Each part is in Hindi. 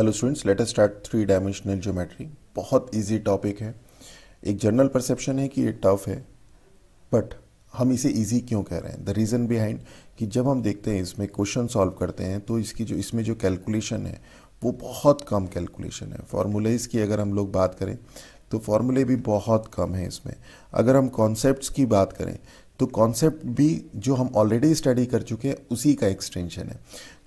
Hello students let us start three dimensional geometry बहुत इजी टॉपिक है एक जनरल परसेप्शन है कि ये टफ है बट हम इसे इजी क्यों कह रहे हैं द रीज़न बिहाइंड कि जब हम देखते हैं इसमें क्वेश्चन सॉल्व करते हैं तो इसकी जो इसमें जो कैलकुलेशन है वो बहुत कम कैलकुलेशन है फार्मूलेज की अगर हम लोग बात करें तो फार्मूले भी बहुत कम है इसमें अगर हम कॉन्सेप्ट की बात करें तो कॉन्सेप्ट भी जो हम ऑलरेडी स्टडी कर चुके हैं उसी का एक्सटेंशन है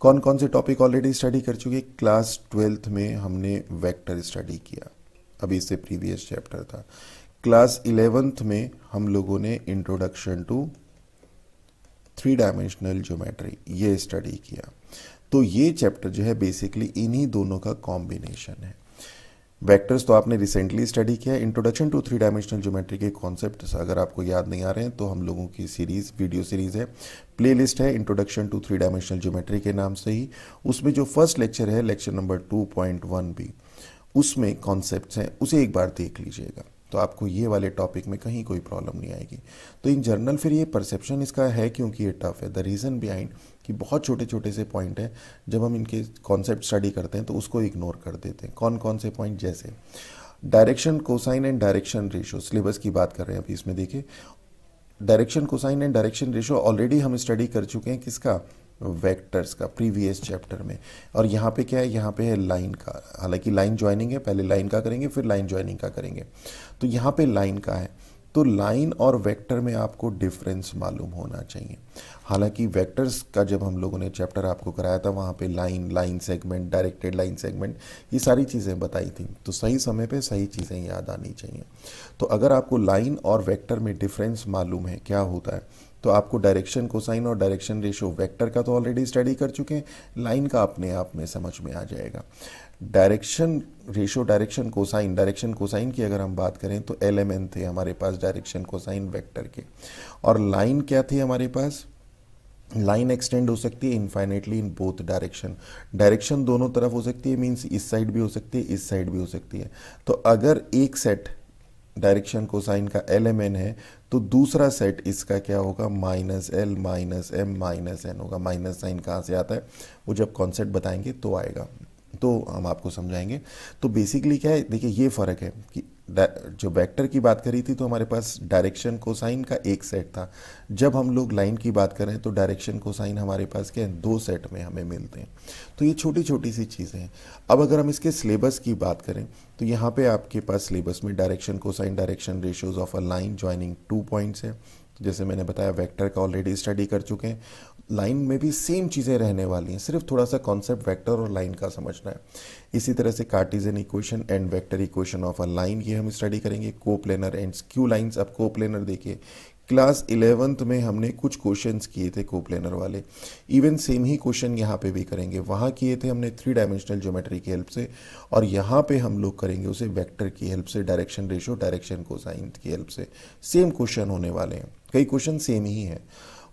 कौन कौन से टॉपिक ऑलरेडी स्टडी कर चुके क्लास ट्वेल्थ में हमने वेक्टर स्टडी किया अभी इससे प्रीवियस चैप्टर था क्लास इलेवेंथ में हम लोगों ने introduction to three dimensional geometry ये स्टडी किया तो ये चैप्टर जो है बेसिकली इन्हीं दोनों का कॉम्बिनेशन है वेक्टर्स तो आपने रिसेंटली स्टडी किया introduction to three dimensional geometry के कॉन्सेप्ट अगर आपको याद नहीं आ रहे हैं तो हम लोगों की सीरीज़ वीडियो सीरीज़ है प्लेलिस्ट है introduction to three dimensional geometry के नाम से ही उसमें जो फर्स्ट लेक्चर है lecture number two point one भी उसमें कॉन्सेप्ट हैं उसे एक बार देख लीजिएगा तो आपको ये वाले टॉपिक में कहीं कोई प्रॉब्लम नहीं आएगी तो इन जर्नल फिर ये परसेप्शन इसका है क्योंकि ये टफ है द रीज़न बिहाइंड कि बहुत छोटे छोटे से पॉइंट हैं जब हम इनके कॉन्सेप्ट स्टडी करते हैं तो उसको इग्नोर कर देते हैं कौन कौन से पॉइंट जैसे direction cosine and direction ratio syllabus की बात कर रहे हैं अभी इसमें देखिए direction cosine and direction ratio already हम स्टडी कर चुके हैं किसका वेक्टर्स का प्रीवियस चैप्टर में और यहाँ पे क्या है यहाँ पे है लाइन का हालांकि लाइन ज्वाइनिंग है पहले लाइन का करेंगे फिर लाइन ज्वाइनिंग का करेंगे तो यहाँ पे लाइन का है तो लाइन और वेक्टर में आपको डिफरेंस मालूम होना चाहिए हालांकि वेक्टर्स का जब हम लोगों ने चैप्टर आपको कराया था वहाँ पे line line segment directed line segment ये सारी चीज़ें बताई थी तो सही समय पे सही चीज़ें याद आनी चाहिए तो अगर आपको लाइन और वेक्टर में डिफरेंस मालूम है क्या होता है तो आपको डायरेक्शन कोसाइन और डायरेक्शन रेशो वेक्टर का तो ऑलरेडी स्टडी कर चुके हैं लाइन का अपने आप में समझ में आ जाएगा direction ratio direction cosine direction cosine की अगर हम बात करें तो एल थे हमारे पास डायरेक्शन कोसाइन वेक्टर के और लाइन क्या थे हमारे पास लाइन एक्सटेंड हो सकती है infinitely in both direction direction दोनों तरफ हो सकती है मीन्स इस साइड भी हो सकती है इस साइड भी हो सकती है तो अगर एक सेट डायरेक्शन कोसाइन का एल एम एन है तो दूसरा सेट इसका क्या होगा minus L minus M minus N होगा माइनस साइन कहाँ से आता है वो जब कॉन्सेप्ट बताएंगे तो आएगा तो हम आपको समझाएंगे तो बेसिकली क्या है देखिए ये फ़र्क है कि जो वेक्टर की बात करी थी तो हमारे पास डायरेक्शन कोसाइन का एक सेट था जब हम लोग लाइन की बात करें तो डायरेक्शन कोसाइन हमारे पास क्या है दो सेट में हमें मिलते हैं तो ये छोटी छोटी सी चीज़ें हैं अब अगर हम इसके सिलेबस की बात करें तो यहाँ पे आपके पास सिलेबस में direction cosine direction ratios of a line joining two points है जैसे मैंने बताया वेक्टर का ऑलरेडी स्टडी कर चुके हैं लाइन में भी सेम चीज़ें रहने वाली हैं सिर्फ थोड़ा सा कॉन्सेप्ट वेक्टर और लाइन का समझना है इसी तरह से Cartesian equation and vector equation of a line ये हम स्टडी करेंगे को प्लेनर एंड क्यू लाइन्स अब को प्लेनर देखिए क्लास इलेवेंथ में हमने कुछ क्वेश्चन किए थे को प्लेनर वाले इवन सेम ही क्वेश्चन यहाँ पे भी करेंगे वहाँ किए थे हमने थ्री डायमेंशनल ज्योमेट्री की हेल्प से और यहाँ पे हम लोग करेंगे उसे वेक्टर की हेल्प से डायरेक्शन रेशो डायरेक्शन साइंथ की हेल्प से सेम क्वेश्चन होने वाले हैं कई क्वेश्चन सेम ही हैं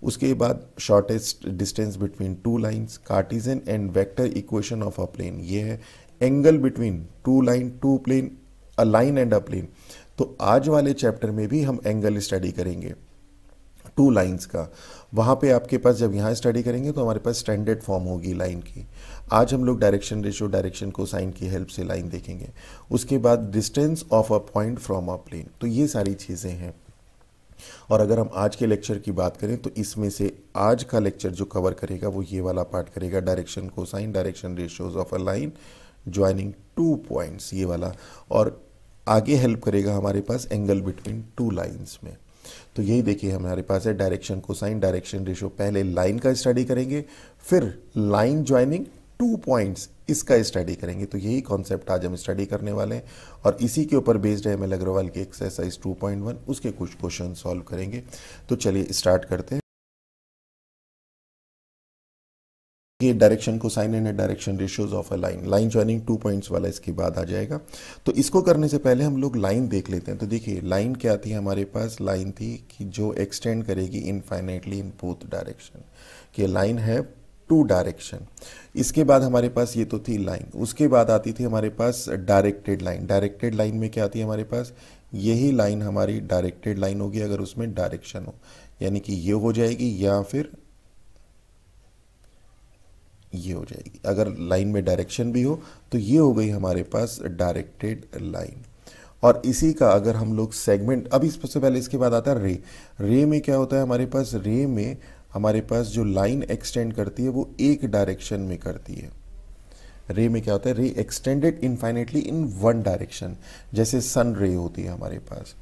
उसके बाद shortest distance between two lines Cartesian and vector equation of a plane ये है angle between two line two plane a line and a plane तो आज वाले चैप्टर में भी हम एंगल स्टडी करेंगे टू लाइंस का वहाँ पे आपके पास जब यहाँ स्टडी करेंगे तो हमारे पास स्टैंडर्ड फॉर्म होगी लाइन की आज हम लोग direction ratio direction cosine की हेल्प से लाइन देखेंगे उसके बाद distance of a point from a plane तो ये सारी चीज़ें हैं और अगर हम आज के लेक्चर की बात करें तो इसमें से आज का लेक्चर जो कवर करेगा वो ये वाला पार्ट करेगा direction cosine direction ratios of a line joining two points ये वाला और आगे हेल्प करेगा हमारे पास एंगल बिटवीन टू लाइन्स में तो यही देखिए हमारे पास है डायरेक्शन कोसाइन डायरेक्शन रेशियो पहले लाइन का स्टडी करेंगे फिर लाइन ज्वाइनिंग टू पॉइंट्स इसका स्टडी करेंगे तो यही कॉन्सेप्ट आज हम स्टडी करने वाले हैं और इसी के ऊपर बेस्ड है एम अग्रवाल की एक्सरसाइज 2.1 उसके कुछ क्वेश्चन सॉल्व करेंगे तो चलिए स्टार्ट करते हैं ये direction cosine and direction ratios of a line line joining two points वाला इसके बाद आ जाएगा तो इसको करने से पहले हम लोग लाइन देख लेते हैं तो देखिए लाइन क्या थी हमारे पास लाइन थी कि जो एक्सटेंड करेगी इनफाइनेटली इन बोथ डायरेक्शन कि लाइन है टू डायरेक्शन इसके बाद हमारे पास ये तो थी लाइन उसके बाद आती थी हमारे पास डायरेक्टेड लाइन डायरेक्टेड लाइन में क्या आती है हमारे पास यही लाइन हमारी डायरेक्टेड लाइन होगी अगर उसमें डायरेक्शन हो यानी कि ये हो जाएगी या फिर ये हो जाएगी अगर लाइन में डायरेक्शन भी हो तो ये हो गई हमारे पास डायरेक्टेड लाइन और इसी का अगर हम लोग सेगमेंट अभी सबसे पहले इसके बाद आता है रे रे में क्या होता है हमारे पास रे में हमारे पास जो लाइन एक्सटेंड करती है वो एक डायरेक्शन में करती है रे में क्या होता है ray extended infinitely in one direction जैसे सन रे होती है हमारे पास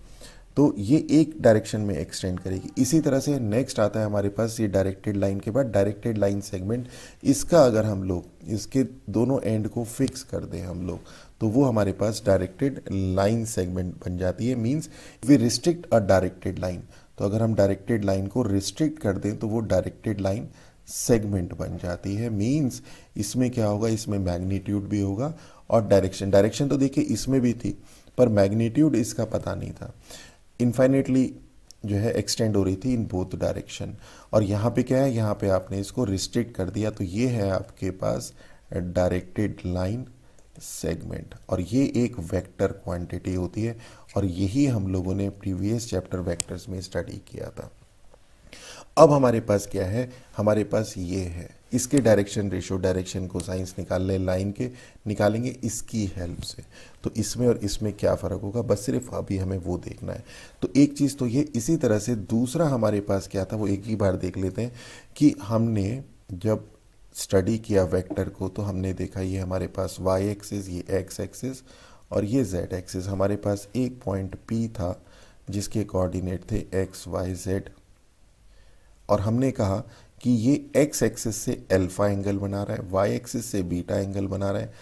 तो ये एक डायरेक्शन में एक्सटेंड करेगी इसी तरह से नेक्स्ट आता है हमारे पास ये डायरेक्टेड लाइन के बाद डायरेक्टेड लाइन सेगमेंट इसका अगर हम लोग इसके दोनों एंड को फिक्स कर दें हम लोग तो वो हमारे पास डायरेक्टेड लाइन सेगमेंट बन जाती है means we restrict a directed line तो अगर हम डायरेक्टेड लाइन को रिस्ट्रिक्ट कर दें तो वो डायरेक्टेड लाइन सेगमेंट बन जाती है मींस इसमें क्या होगा इसमें मैग्नीट्यूड भी होगा और डायरेक्शन डायरेक्शन तो देखिए इसमें भी थी पर मैग्नीट्यूड इसका पता नहीं था इन्फाइनेटली जो है एक्सटेंड हो रही थी इन बोथ डायरेक्शन और यहाँ पे क्या है यहाँ पे आपने इसको रिस्ट्रिक्ट कर दिया तो ये है आपके पास डायरेक्टेड लाइन सेगमेंट और ये एक वेक्टर क्वांटिटी होती है और यही हम लोगों ने प्रीवियस चैप्टर वेक्टर्स में स्टडी किया था अब हमारे पास क्या है हमारे पास ये है इसके direction ratio direction cosines line के निकालेंगे इसकी हेल्प से तो इसमें और इसमें क्या फ़र्क होगा बस सिर्फ अभी हमें वो देखना है तो एक चीज़ तो ये इसी तरह से दूसरा हमारे पास क्या था वो एक ही बार देख लेते हैं कि हमने जब स्टडी किया वेक्टर को तो हमने देखा ये हमारे पास वाई एक्सिस ये एक्स एक्सिस और ये z एक्सिस हमारे पास एक पॉइंट P था जिसके कोऑर्डिनेट थे x, y, z और हमने कहा कि ये x एक्सिस से अल्फ़ा एंगल बना रहा है y एक्सिस से बीटा एंगल बना रहा है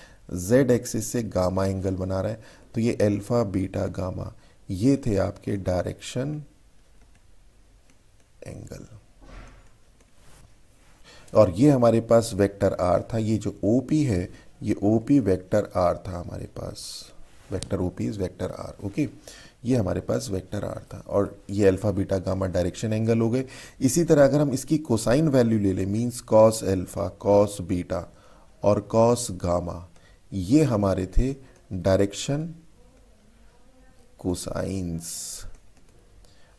z एक्सिस से गामा एंगल बना रहा है तो ये अल्फ़ा बीटा गामा ये थे आपके डायरेक्शन एंगल और ये हमारे पास वेक्टर आर था ये जो ओपी है ये ओ पी वेक्टर आर था हमारे पास vector O P is vector R okay ये हमारे पास वेक्टर आर था और ये alpha beta gamma direction angle हो गए इसी तरह अगर हम इसकी कोसाइन वैल्यू ले लें means cos alpha cos beta और कॉस गामा ये हमारे थे डायरेक्शन कोसाइंस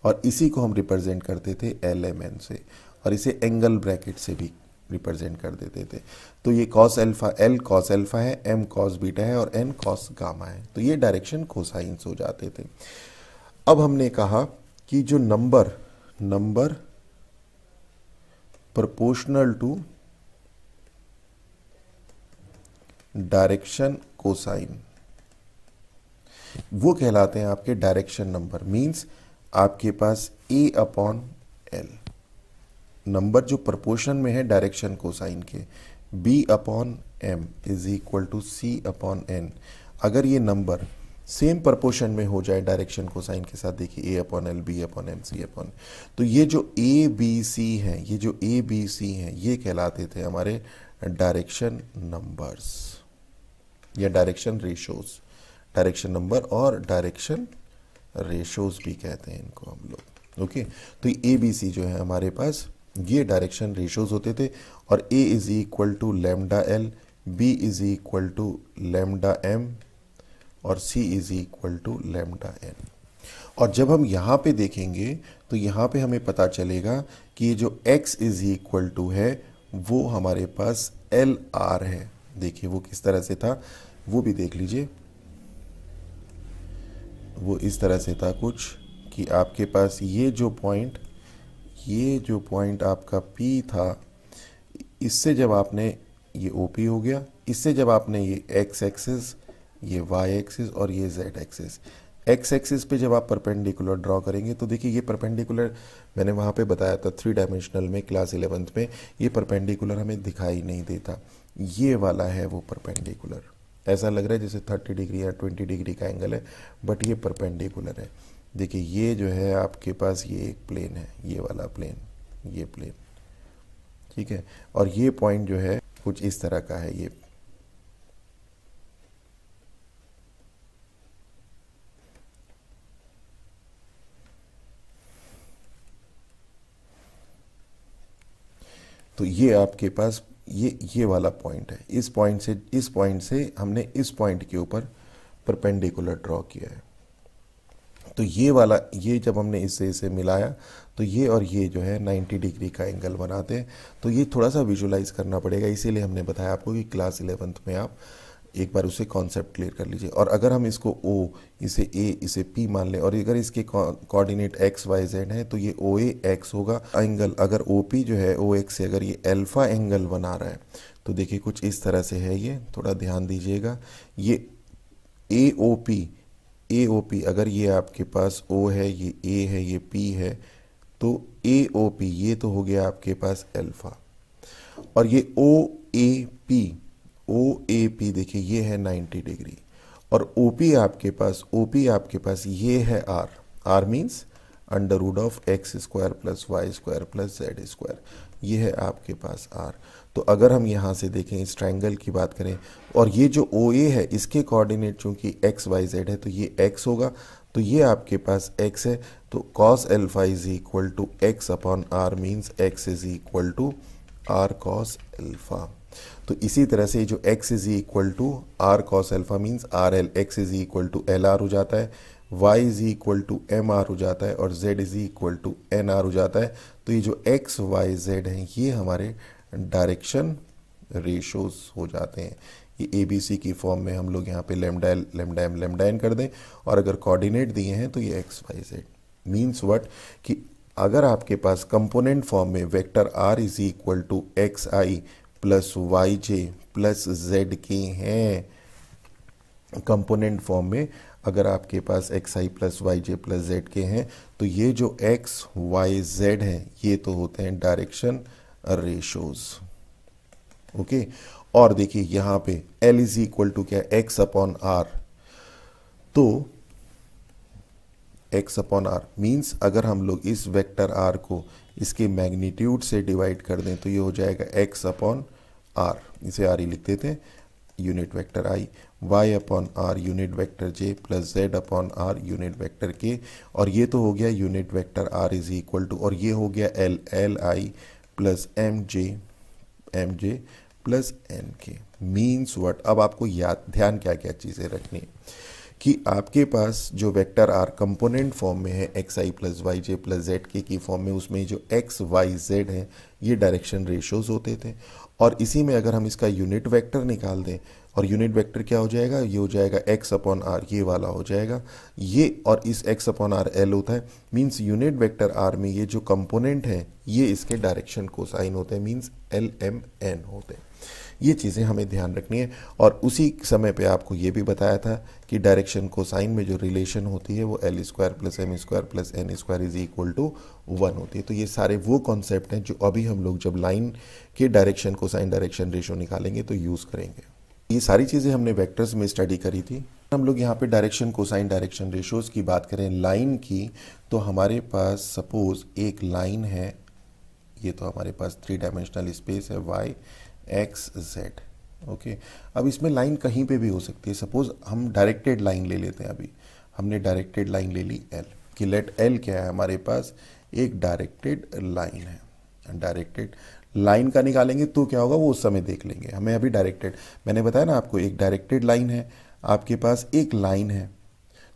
और इसी को हम रिप्रेजेंट करते थे एल एम एन से और इसे एंगल ब्रैकेट से भी रिप्रेजेंट कर देते थे तो ये cos alpha L cos alpha है एम कॉस बीटा है और एन कॉस गामा है तो ये डायरेक्शन कोसाइंस हो जाते थे अब हमने कहा कि जो number number proportional to direction cosine वो कहलाते हैं आपके डायरेक्शन नंबर मींस आपके पास ए अपॉन एल नंबर जो प्रपोर्शन में है डायरेक्शन कोसाइन के B upon M is equal to C upon N अगर ये नंबर सेम प्रपोर्शन में हो जाए डायरेक्शन कोसाइन के साथ देखिए A upon L B upon M C upon तो ये जो ए बी सी हैं ये जो ए बी सी हैं ये कहलाते थे हमारे डायरेक्शन नंबर्स या डायरेक्शन रेशोज़ डायरेक्शन नंबर और डायरेक्शन रेशोज़ भी कहते हैं इनको हम लोग ओके तो ए बी सी जो है हमारे पास ये डायरेक्शन रेशोज होते थे और A is equal to lambda L B is equal to lambda M और C is equal to lambda N और जब हम यहाँ पे देखेंगे तो यहाँ पे हमें पता चलेगा कि ये जो x इज़ इक्वल टू है वो हमारे पास एल आर है देखिए वो किस तरह से था वो भी देख लीजिए वो इस तरह से था कुछ कि आपके पास ये जो पॉइंट ये जो पॉइंट आपका पी था इससे जब आपने ये ओ पी हो गया इससे जब आपने ये एक्स एक्सिस ये वाई एक्सिस और ये जेड एक्सिस एक्स एक्सिस पे जब आप परपेंडिकुलर ड्रॉ करेंगे तो देखिए ये परपेंडिकुलर मैंने वहाँ पे बताया था थ्री डायमेंशनल में क्लास इलेवंथ में ये परपेंडिकुलर हमें दिखाई नहीं देता ये वाला है वो परपेंडिकुलर ऐसा लग रहा है जैसे थर्टी डिग्री या ट्वेंटी डिग्री का एंगल है बट ये परपेंडिकुलर है देखिए ये जो है आपके पास ये एक प्लेन है ये वाला प्लेन ये प्लेन ठीक है और ये पॉइंट जो है कुछ इस तरह का है ये तो ये आपके पास ये ये वाला पॉइंट है इस पॉइंट से इस पॉइंट से हमने इस पॉइंट के ऊपर परपेंडिकुलर ड्रॉ किया है तो ये वाला ये जब हमने इससे इसे मिलाया तो ये और ये जो है 90 डिग्री का एंगल बनाते हैं तो ये थोड़ा सा विजुलाइज करना पड़ेगा इसीलिए हमने बताया आपको कि क्लास इलेवंथ में आप एक बार उसे कॉन्सेप्ट क्लियर कर लीजिए और अगर हम इसको ओ इसे ए इसे पी मान लें और अगर इसके कोऑर्डिनेट एक्स वाई जेड है तो ये ओ ए एक्स होगा एंगल अगर ओ पी जो है ओ एक्स से अगर ये अल्फा एंगल बना रहा है तो देखिए कुछ इस तरह से है ये थोड़ा ध्यान दीजिएगा ये ए O P A O P अगर ये आपके पास ओ है ये ए है ये पी है तो ए ओ पी ये तो हो गया आपके पास अल्फ़ा और ये ओ A P O A P देखिए ये है 90 डिग्री और ओ पी आपके पास ओ पी आपके पास ये है R R means under root of X square plus Y square plus Z square ये है आपके पास आर तो अगर हम यहाँ से देखें इस ट्रायंगल की बात करें और ये जो ओ ए है इसके कोऑर्डिनेट चूँकि एक्स वाई जेड है तो ये एक्स होगा तो ये आपके पास एक्स है तो cos alpha is equal to X upon R means X is equal to R cos alpha तो इसी तरह से जो x is equal to R cos alpha means R L X is equal to L R हो जाता है y is equal to M R हो जाता है और z is equal to N R हो जाता है तो ये जो x y z हैं ये हमारे डायरेक्शन रेशोज हो जाते हैं ये ए बी सी की फॉर्म में हम लोग यहाँ पे lambda lambda M lambda N कर दें और अगर कोऑर्डिनेट दिए हैं तो ये X Y Z means what कि अगर आपके पास कंपोनेंट फॉर्म में vector R is equal to X I plus Y J plus Z K हैं कंपोनेंट फॉर्म में अगर आपके पास एक्स आई प्लस वाई जे प्लस जेड के हैं तो ये जो एक्स वाई जेड है ये तो होते हैं डायरेक्शन रेशोज ओके और देखिए यहां पे एल इज इक्वल टू क्या x अपॉन आर तो x अपॉन आर मीन्स अगर हम लोग इस वेक्टर r को इसके मैग्नीट्यूड से डिवाइड कर दें तो ये हो जाएगा x अपॉन आर इसे आर ही लिखते थे unit vector i y upon R unit vector j plus Z upon R unit vector k और ये तो हो गया unit vector r is equal to और ये हो गया l l i plus M J M J plus N K means what अब आपको याद ध्यान क्या क्या चीज़ें रखनी है कि आपके पास जो वेक्टर आर कंपोनेंट फॉर्म में है एक्स आई प्लस वाई जे प्लस जेड के की फॉर्म में उसमें जो एक्स वाई जेड है ये डायरेक्शन रेशोज़ होते थे और इसी में अगर हम इसका यूनिट वेक्टर निकाल दें और यूनिट वेक्टर क्या हो जाएगा ये हो जाएगा एक्स अपॉन आर ये वाला हो जाएगा ये और इस एक्स अपॉन आर एल होता है मीन्स यूनिट वेक्टर आर में ये जो कंपोनेंट है ये इसके डायरेक्शन को साइन होते हैं मीन्स एल एम एन होते हैं ये चीज़ें हमें ध्यान रखनी है और उसी समय पे आपको ये भी बताया था कि डायरेक्शन को साइन में जो रिलेशन होती है वो L square plus M square plus N square is equal to one होती है तो ये सारे वो कॉन्सेप्ट हैं जो अभी हम लोग जब लाइन के direction cosine direction ratio निकालेंगे तो यूज़ करेंगे ये सारी चीज़ें हमने वैक्टर्स में स्टडी करी थी हम लोग यहाँ पे direction cosine direction ratios की बात करें लाइन की तो हमारे पास सपोज़ एक लाइन है ये तो हमारे पास थ्री डायमेंशनल स्पेस है वाई एक्स जेड ओके अब इसमें लाइन कहीं पे भी हो सकती है सपोज हम डायरेक्टेड लाइन ले लेते हैं अभी हमने डायरेक्टेड लाइन ले ली एल कि लेट एल क्या है हमारे पास एक डायरेक्टेड लाइन है डायरेक्टेड लाइन का निकालेंगे तो क्या होगा वो उस समय देख लेंगे हमें अभी डायरेक्टेड मैंने बताया ना आपको एक डायरेक्टेड लाइन है आपके पास एक लाइन है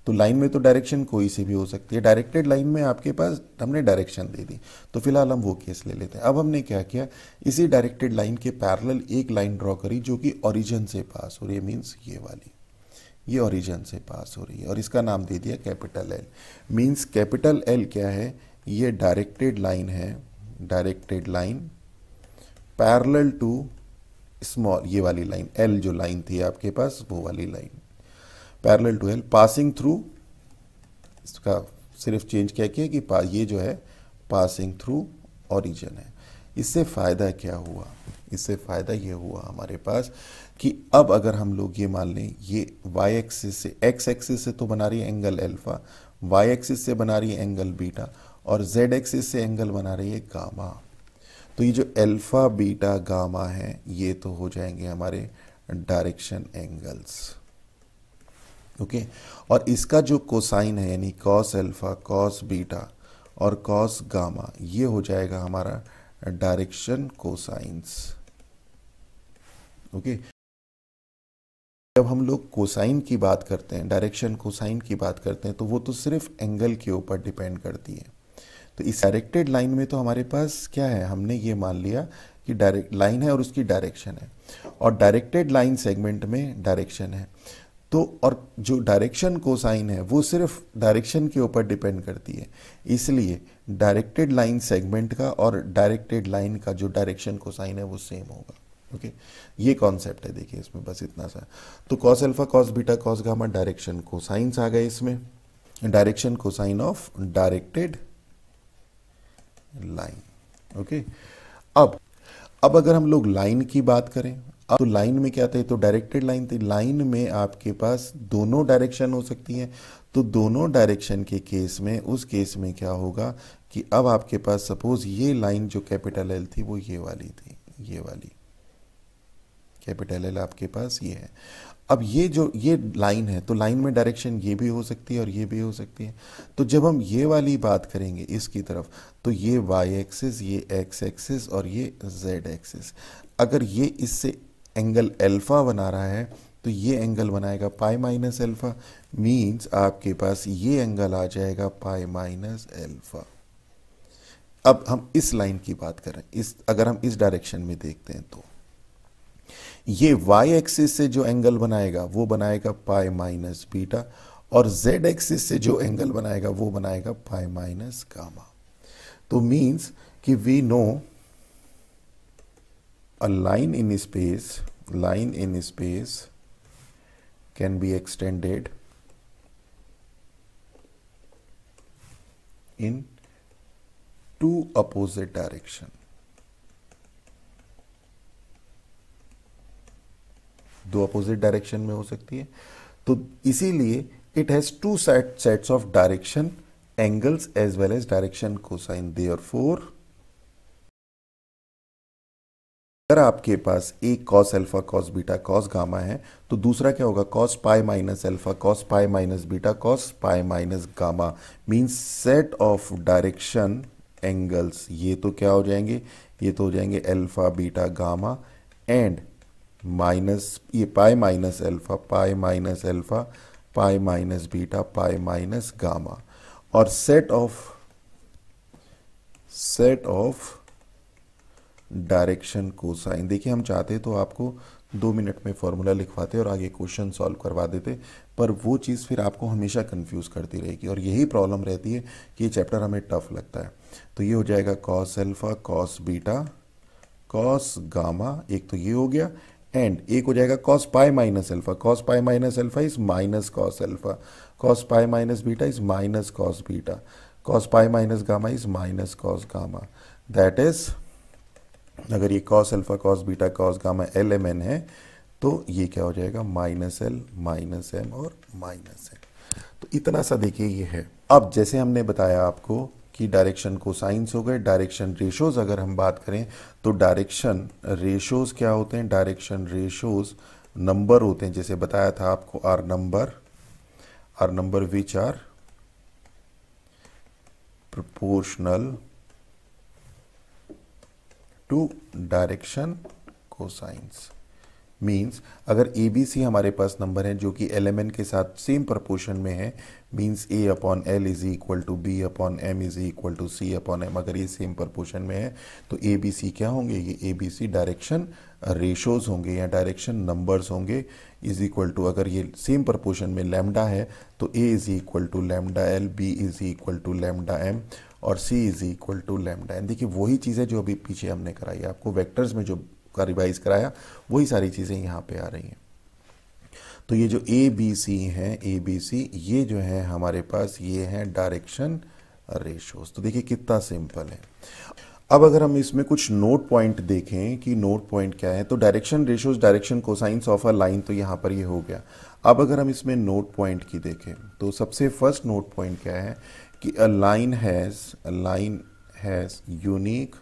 तो लाइन में तो डायरेक्शन कोई सी भी हो सकती है डायरेक्टेड लाइन में आपके पास हमने डायरेक्शन दे दी तो फिलहाल हम वो केस ले लेते हैं अब हमने क्या किया इसी डायरेक्टेड लाइन के पैरल एक लाइन ड्रॉ करी जो कि ऑरिजन से पास हो रही है मीन्स ये वाली ये ऑरिजन से पास हो रही है और इसका नाम दे दिया capital L means capital L क्या है ये डायरेक्टेड लाइन है directed line parallel to small ये वाली लाइन एल जो लाइन थी आपके पास वो वाली line parallel to L passing through इसका सिर्फ चेंज क्या किया कि ये जो है पासिंग थ्रू ओरिजन है इससे फ़ायदा क्या हुआ इससे फ़ायदा ये हुआ हमारे पास कि अब अगर हम लोग ये मान लें ये वाई एक्सिस से एक्स एक्सिस से तो बना रही है एंगल एल्फा वाई एक्सिस से बना रही है एंगल बीटा और जेड एक्सिस से एंगल बना रही है गामा तो ये जो एल्फा बीटा गामा है ये तो हो जाएंगे हमारे डायरेक्शन एंगल्स ओके और इसका जो कोसाइन है यानी कॉस अल्फ़ा कॉस बीटा और कॉस गामा ये हो जाएगा हमारा डायरेक्शन कोसाइंस ओके जब हम लोग कोसाइन की बात करते हैं डायरेक्शन कोसाइन की बात करते हैं तो वो तो सिर्फ एंगल के ऊपर डिपेंड करती है तो इस डायरेक्टेड लाइन में तो हमारे पास क्या है हमने ये मान लिया कि डायरेक्ट लाइन है और उसकी डायरेक्शन है और डायरेक्टेड लाइन सेगमेंट में डायरेक्शन है तो और जो डायरेक्शन कोसाइन है वो सिर्फ डायरेक्शन के ऊपर डिपेंड करती है इसलिए डायरेक्टेड लाइन सेगमेंट का और डायरेक्टेड लाइन का जो डायरेक्शन कोसाइन है वो सेम होगा ओके okay? ये कॉन्सेप्ट है देखिए इसमें बस इतना सा तो cos alpha cos beta cos gamma direction cosines आ गए इसमें direction cosine of directed line okay अब अब अगर हम लोग लाइन की बात करें अब तो लाइन में क्या थे तो डायरेक्टेड लाइन थी लाइन में आपके पास दोनों डायरेक्शन हो सकती हैं तो दोनों डायरेक्शन के केस में उस केस में क्या होगा कि अब आपके पास सपोज ये लाइन जो कैपिटल एल थी वो ये वाली थी ये वाली कैपिटल एल आपके पास ये है अब ये जो ये लाइन है तो लाइन में डायरेक्शन ये भी हो सकती है और ये भी हो सकती है तो जब हम ये वाली बात करेंगे इसकी तरफ तो ये वाई एक्सिस ये एक्स एक्सिस और ये जेड एक्सिस अगर ये इससे एंगल अल्फ़ा बना रहा है तो ये एंगल बनाएगा पाई माइनस अल्फ़ा मीन्स आपके पास ये एंगल आ जाएगा पाई माइनस अल्फ़ा अब हम इस लाइन की बात करें इस अगर हम इस डायरेक्शन में देखते हैं तो ये y एक्सिस से जो एंगल बनाएगा वो बनाएगा पाई माइनस बीटा और z एक्सिस से जो एंगल बनाएगा वो बनाएगा पाई माइनस कामा तो मीन्स कि we know a line in space line in space can be extended in two opposite direction दो अपोजिट डायरेक्शन में हो सकती है तो इसीलिए it has two set sets of direction angles as well as direction cosine दे देयर फोर अगर आपके पास एक cos alpha cos beta cos gamma है तो दूसरा क्या होगा cos pi minus alpha cos pi minus beta cos pi minus gamma means set of direction angles ये तो क्या हो जाएंगे ये तो हो जाएंगे alpha beta gamma and minus ये pi minus alpha pi minus alpha pi minus beta pi minus gamma और set of set of direction cosine देखिए हम चाहते तो आपको दो मिनट में फॉर्मूला लिखवाते और आगे क्वेश्चन सॉल्व करवा देते पर वो चीज़ फिर आपको हमेशा कंफ्यूज करती रहेगी और यही प्रॉब्लम रहती है कि ये चैप्टर हमें टफ लगता है तो ये हो जाएगा cos alpha cos beta cos gamma एक तो ये हो गया एंड एक हो जाएगा cos pi minus alpha cos pi minus alpha is minus cos alpha cos pi minus beta is minus cos beta cos pi minus gamma is minus cos gamma that is अगर ये cos alpha cos beta cos gamma L M N है तो ये क्या हो जाएगा माइनस एल माइनस एम और माइनस एम तो इतना सा देखिए ये है अब जैसे हमने बताया आपको कि डायरेक्शन को साइंस हो गए डायरेक्शन रेशोज़ अगर हम बात करें तो डायरेक्शन रेशोज़ क्या होते हैं डायरेक्शन रेशोज़ नंबर होते हैं जैसे बताया था आपको are number are number which are proportional to direction cosines means अगर ए बी सी हमारे पास नंबर है जो कि एल एम एन के साथ सेम प्रपोर्शन में है means A upon L is equal to B upon M is equal to C upon M अगर ये सेम प्रपोर्शन में है तो ए बी सी क्या होंगे ये A B C direction ratios होंगे या डायरेक्शन नंबर्स होंगे इज इक्वल टू अगर ये सेम प्रपोर्शन में लैमडा है तो A is equal to lambda L B is equal to lambda M और c is equal to lambda and देखिए वही चीज़ें जो अभी पीछे हमने कराई आपको वेक्टर्स में जो का रिवाइज कराया वही सारी चीज़ें यहाँ पे आ रही हैं तो ये जो ए बी सी हैं ए बी सी ये जो है हमारे पास ये हैं डायरेक्शन रेशोस तो देखिए कितना सिंपल है अब अगर हम इसमें कुछ नोट पॉइंट देखें कि नोट पॉइंट क्या है तो direction ratios direction cosines of a line तो यहाँ पर ये यह हो गया अब अगर हम इसमें नोट पॉइंट की देखें तो सबसे फर्स्ट नोट पॉइंट क्या है कि a line has a line has unique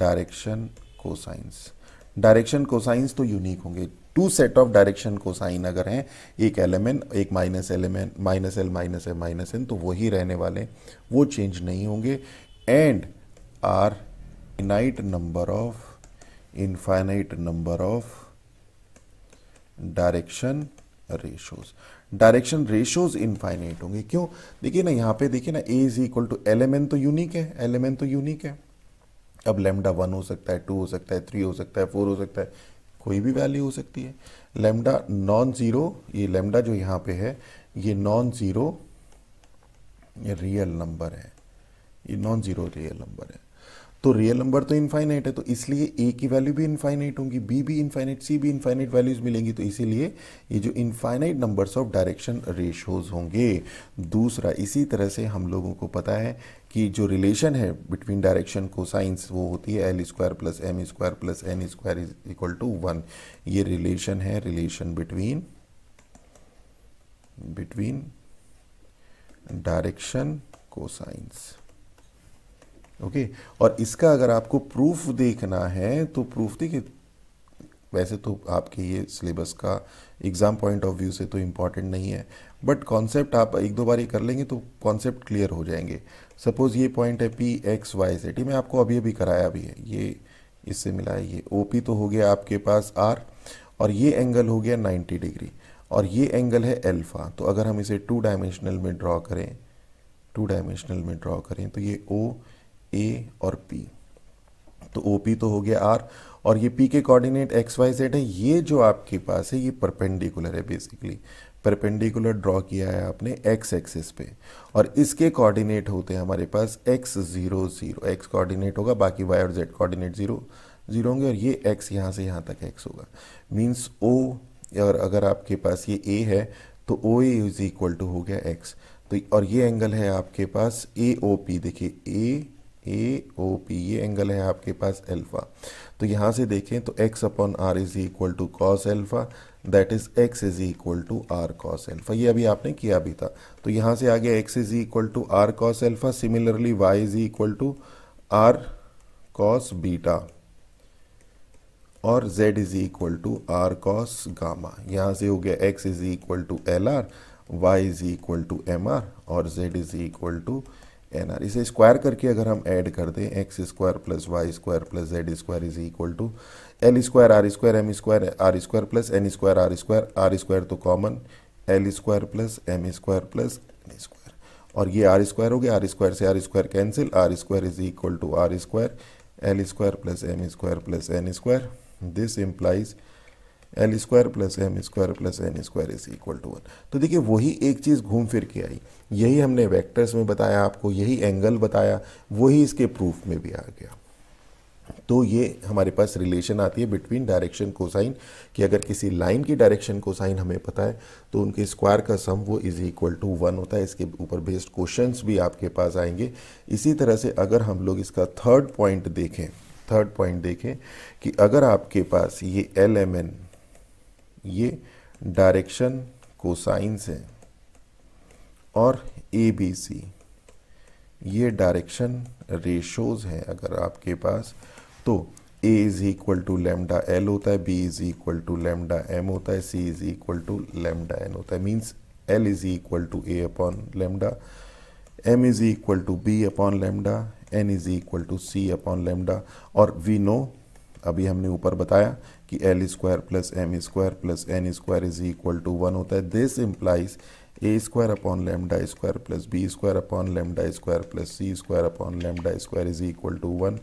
direction cosines direction cosines तो यूनिक होंगे two set of direction cosine अगर हैं एक एलिमेंट एक minus element minus L minus L minus N तो वही रहने वाले वो चेंज नहीं होंगे and are infinite number of infinite number of direction ratios direction ratios infinite होंगे क्यों देखिए ना यहाँ पे देखिए ना A is equal to L M N तो यूनिक है एल एम एन तो यूनिक है अब लेमडा वन हो सकता है टू हो सकता है थ्री हो सकता है फोर हो सकता है कोई भी वैल्यू हो सकती है लेमडा नॉन ज़ीरो ये लेमडा जो यहाँ पे है ये नॉन ज़ीरो रियल नंबर है ये नॉन ज़ीरो रियल नंबर है तो रियल नंबर तो इनफाइनाइट है तो इसलिए ए की वैल्यू भी इनफाइनाइट होंगी बी भी इनफाइनाइट सी भी इनफाइनाइट वैल्यूज मिलेंगी तो इसीलिए ये जो infinite numbers of direction ratios होंगे दूसरा इसी तरह से हम लोगों को पता है कि जो रिलेशन है बिटवीन डायरेक्शन को साइंस वो होती है L square plus M square plus N square is equal to one ये रिलेशन है relation between between direction cosines okay और इसका अगर आपको प्रूफ देखना है तो प्रूफ देखिए वैसे तो आपके ये सिलेबस का एग्ज़ाम पॉइंट ऑफ व्यू से तो इम्पॉर्टेंट नहीं है बट कॉन्सेप्ट आप एक दो बार ये कर लेंगे तो कॉन्सेप्ट क्लियर हो जाएंगे सपोज़ ये पॉइंट है पी एक्स वाई से ये मैं आपको अभी अभी कराया भी है ये इससे मिला है ये ओ पी तो हो गया आपके पास आर और ये एंगल हो गया 90 डिग्री और ये एंगल है एल्फ़ा तो अगर हम इसे टू डायमेंशनल में ड्रॉ करें टू डायमेंशनल में ड्रॉ करें तो ये ओ ए और पी तो ओ पी तो हो गया आर और ये पी के कोऑर्डिनेट एक्स वाई जेड है ये जो आपके पास है ये परपेंडिकुलर है बेसिकली परपेंडिकुलर ड्रॉ किया है आपने एक्स एक्सिस पे और इसके कोऑर्डिनेट होते हैं हमारे पास X zero zero X coordinate होगा बाकी वाई और जेड कोऑर्डिनेट ज़ीरो ज़ीरो होंगे और ये एक्स यहाँ से यहाँ तक एक्स होगा मीन्स ओ और अगर आपके पास ये ए है तो O A is equal to हो गया एक्स तो और ये एंगल है आपके पास ए ओ पी देखिए ए ए ओ पी ये एंगल है आपके पास अल्फ़ा तो यहाँ से देखें तो X upon R is equal to cos alpha that is X is equal to R cos alpha ये अभी आपने किया भी था तो यहाँ से आगे X is equal to R cos alpha similarly Y is equal to R cos beta और z is equal to R cos gamma यहाँ से हो गया X is equal to L R Y is equal to M R और z is equal to N R इसे स्क्वायर करके अगर हम ऐड कर दें X square plus Y square plus Z square is equal to L square R square M square R square plus N square R square R square तो common L square plus M square plus N square और ये आर स्क्वायर हो गया आर स्क्वायर से R square cancel R square is equal to R square L square plus M square plus N square this implies L square plus M square plus N square is equal to one तो देखिए वही एक चीज़ घूम फिर के आई यही हमने वेक्टर्स में बताया आपको यही एंगल बताया वही इसके प्रूफ में भी आ गया तो ये हमारे पास रिलेशन आती है बिटवीन डायरेक्शन कोसाइन कि अगर किसी लाइन की डायरेक्शन कोसाइन हमें पता है तो उनके स्क्वायर का सम वो इज इक्वल टू वन होता है इसके ऊपर बेस्ड क्वेश्चंस भी आपके पास आएंगे इसी तरह से अगर हम लोग इसका थर्ड पॉइंट देखें थर्ड पॉइंट देखें कि अगर आपके पास ये एल एम एन ये डायरेक्शन कोसाइंस है और ए बी सी ये डायरेक्शन रेशोज़ हैं अगर आपके पास तो A is equal to lambda L होता है B is equal to lambda M होता है C is equal to lambda N होता है means L is equal to A upon lambda M is equal to B upon lambda N is equal to C upon lambda और वी नो अभी हमने ऊपर बताया कि L square plus M square plus N square is equal to one होता है this implies A square upon lambda square plus B square upon lambda square plus C square upon lambda square is equal to one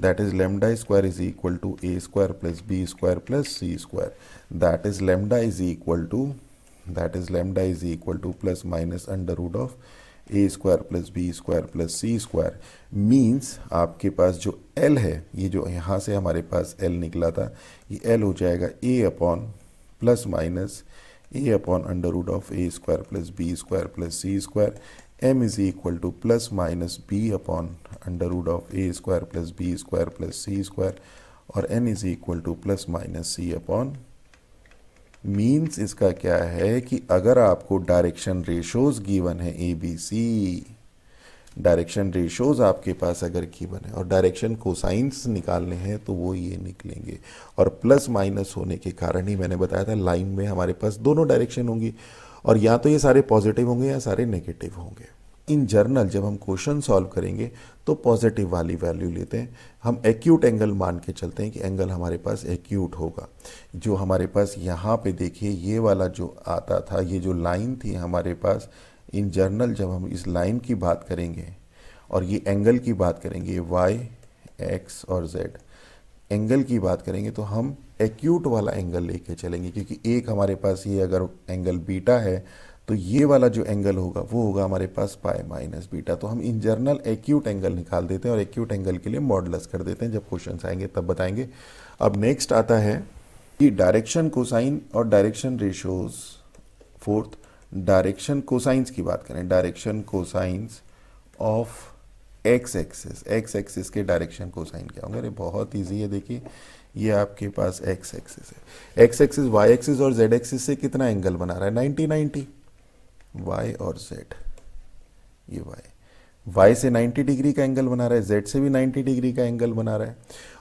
that is lambda square is equal to A square plus B square plus C square that is lambda is equal to that is lambda is equal to plus minus under root of A square plus B square plus C square means आपके पास जो एल है ये जो यहाँ से हमारे पास एल निकला था ये एल हो जाएगा A upon plus minus A upon under root of A square plus B square plus C square M is equal to plus minus B upon under root of A square plus B square plus C square और N is equal to plus minus C upon means इसका क्या है कि अगर आपको डायरेक्शन रेशोज़ गिवन है A B C direction ratios आपके पास अगर गिवन है और डायरेक्शन को साइंस निकालने हैं तो वो ये निकलेंगे और प्लस माइनस होने के कारण ही मैंने बताया था लाइन में हमारे पास दोनों डायरेक्शन होंगी और या तो ये सारे पॉजिटिव होंगे या सारे नेगेटिव होंगे इन जर्नल जब हम क्वेश्चन सॉल्व करेंगे तो पॉजिटिव वाली वैल्यू लेते हैं हम एक्यूट एंगल मान के चलते हैं कि एंगल हमारे पास एक्यूट होगा जो हमारे पास यहाँ पे देखिए ये वाला जो आता था ये जो लाइन थी हमारे पास इन जर्नल जब हम इस लाइन की बात करेंगे और ये एंगल की बात करेंगे वाई एक्स और जेड एंगल की बात करेंगे तो हम एक्यूट वाला एंगल लेके चलेंगे क्योंकि एक हमारे पास ये अगर एंगल बीटा है तो ये वाला जो एंगल होगा वो होगा हमारे पास पाए माइनस बीटा तो हम इन जर्नल एक्यूट एंगल निकाल देते हैं और एक्यूट एंगल के लिए मॉडलस कर देते हैं जब क्वेश्चन आएंगे तब बताएंगे अब नेक्स्ट आता है कि डायरेक्शन कोसाइन और direction ratios fourth direction cosines की बात करें direction cosines of x axis x axis के डायरेक्शन कोसाइन क्या होंगे अरे बहुत ईजी है देखिए ये आपके पास एक्स एक्सिस है एक्स एक्सिस वाई एक्सिस और जेड एक्सिस से कितना एंगल बना रहा है नाइन्टी नाइन्टी वाई और जेड ये वाई वाई से 90 डिग्री का एंगल बना रहा है जेड से भी 90 डिग्री का एंगल बना रहा है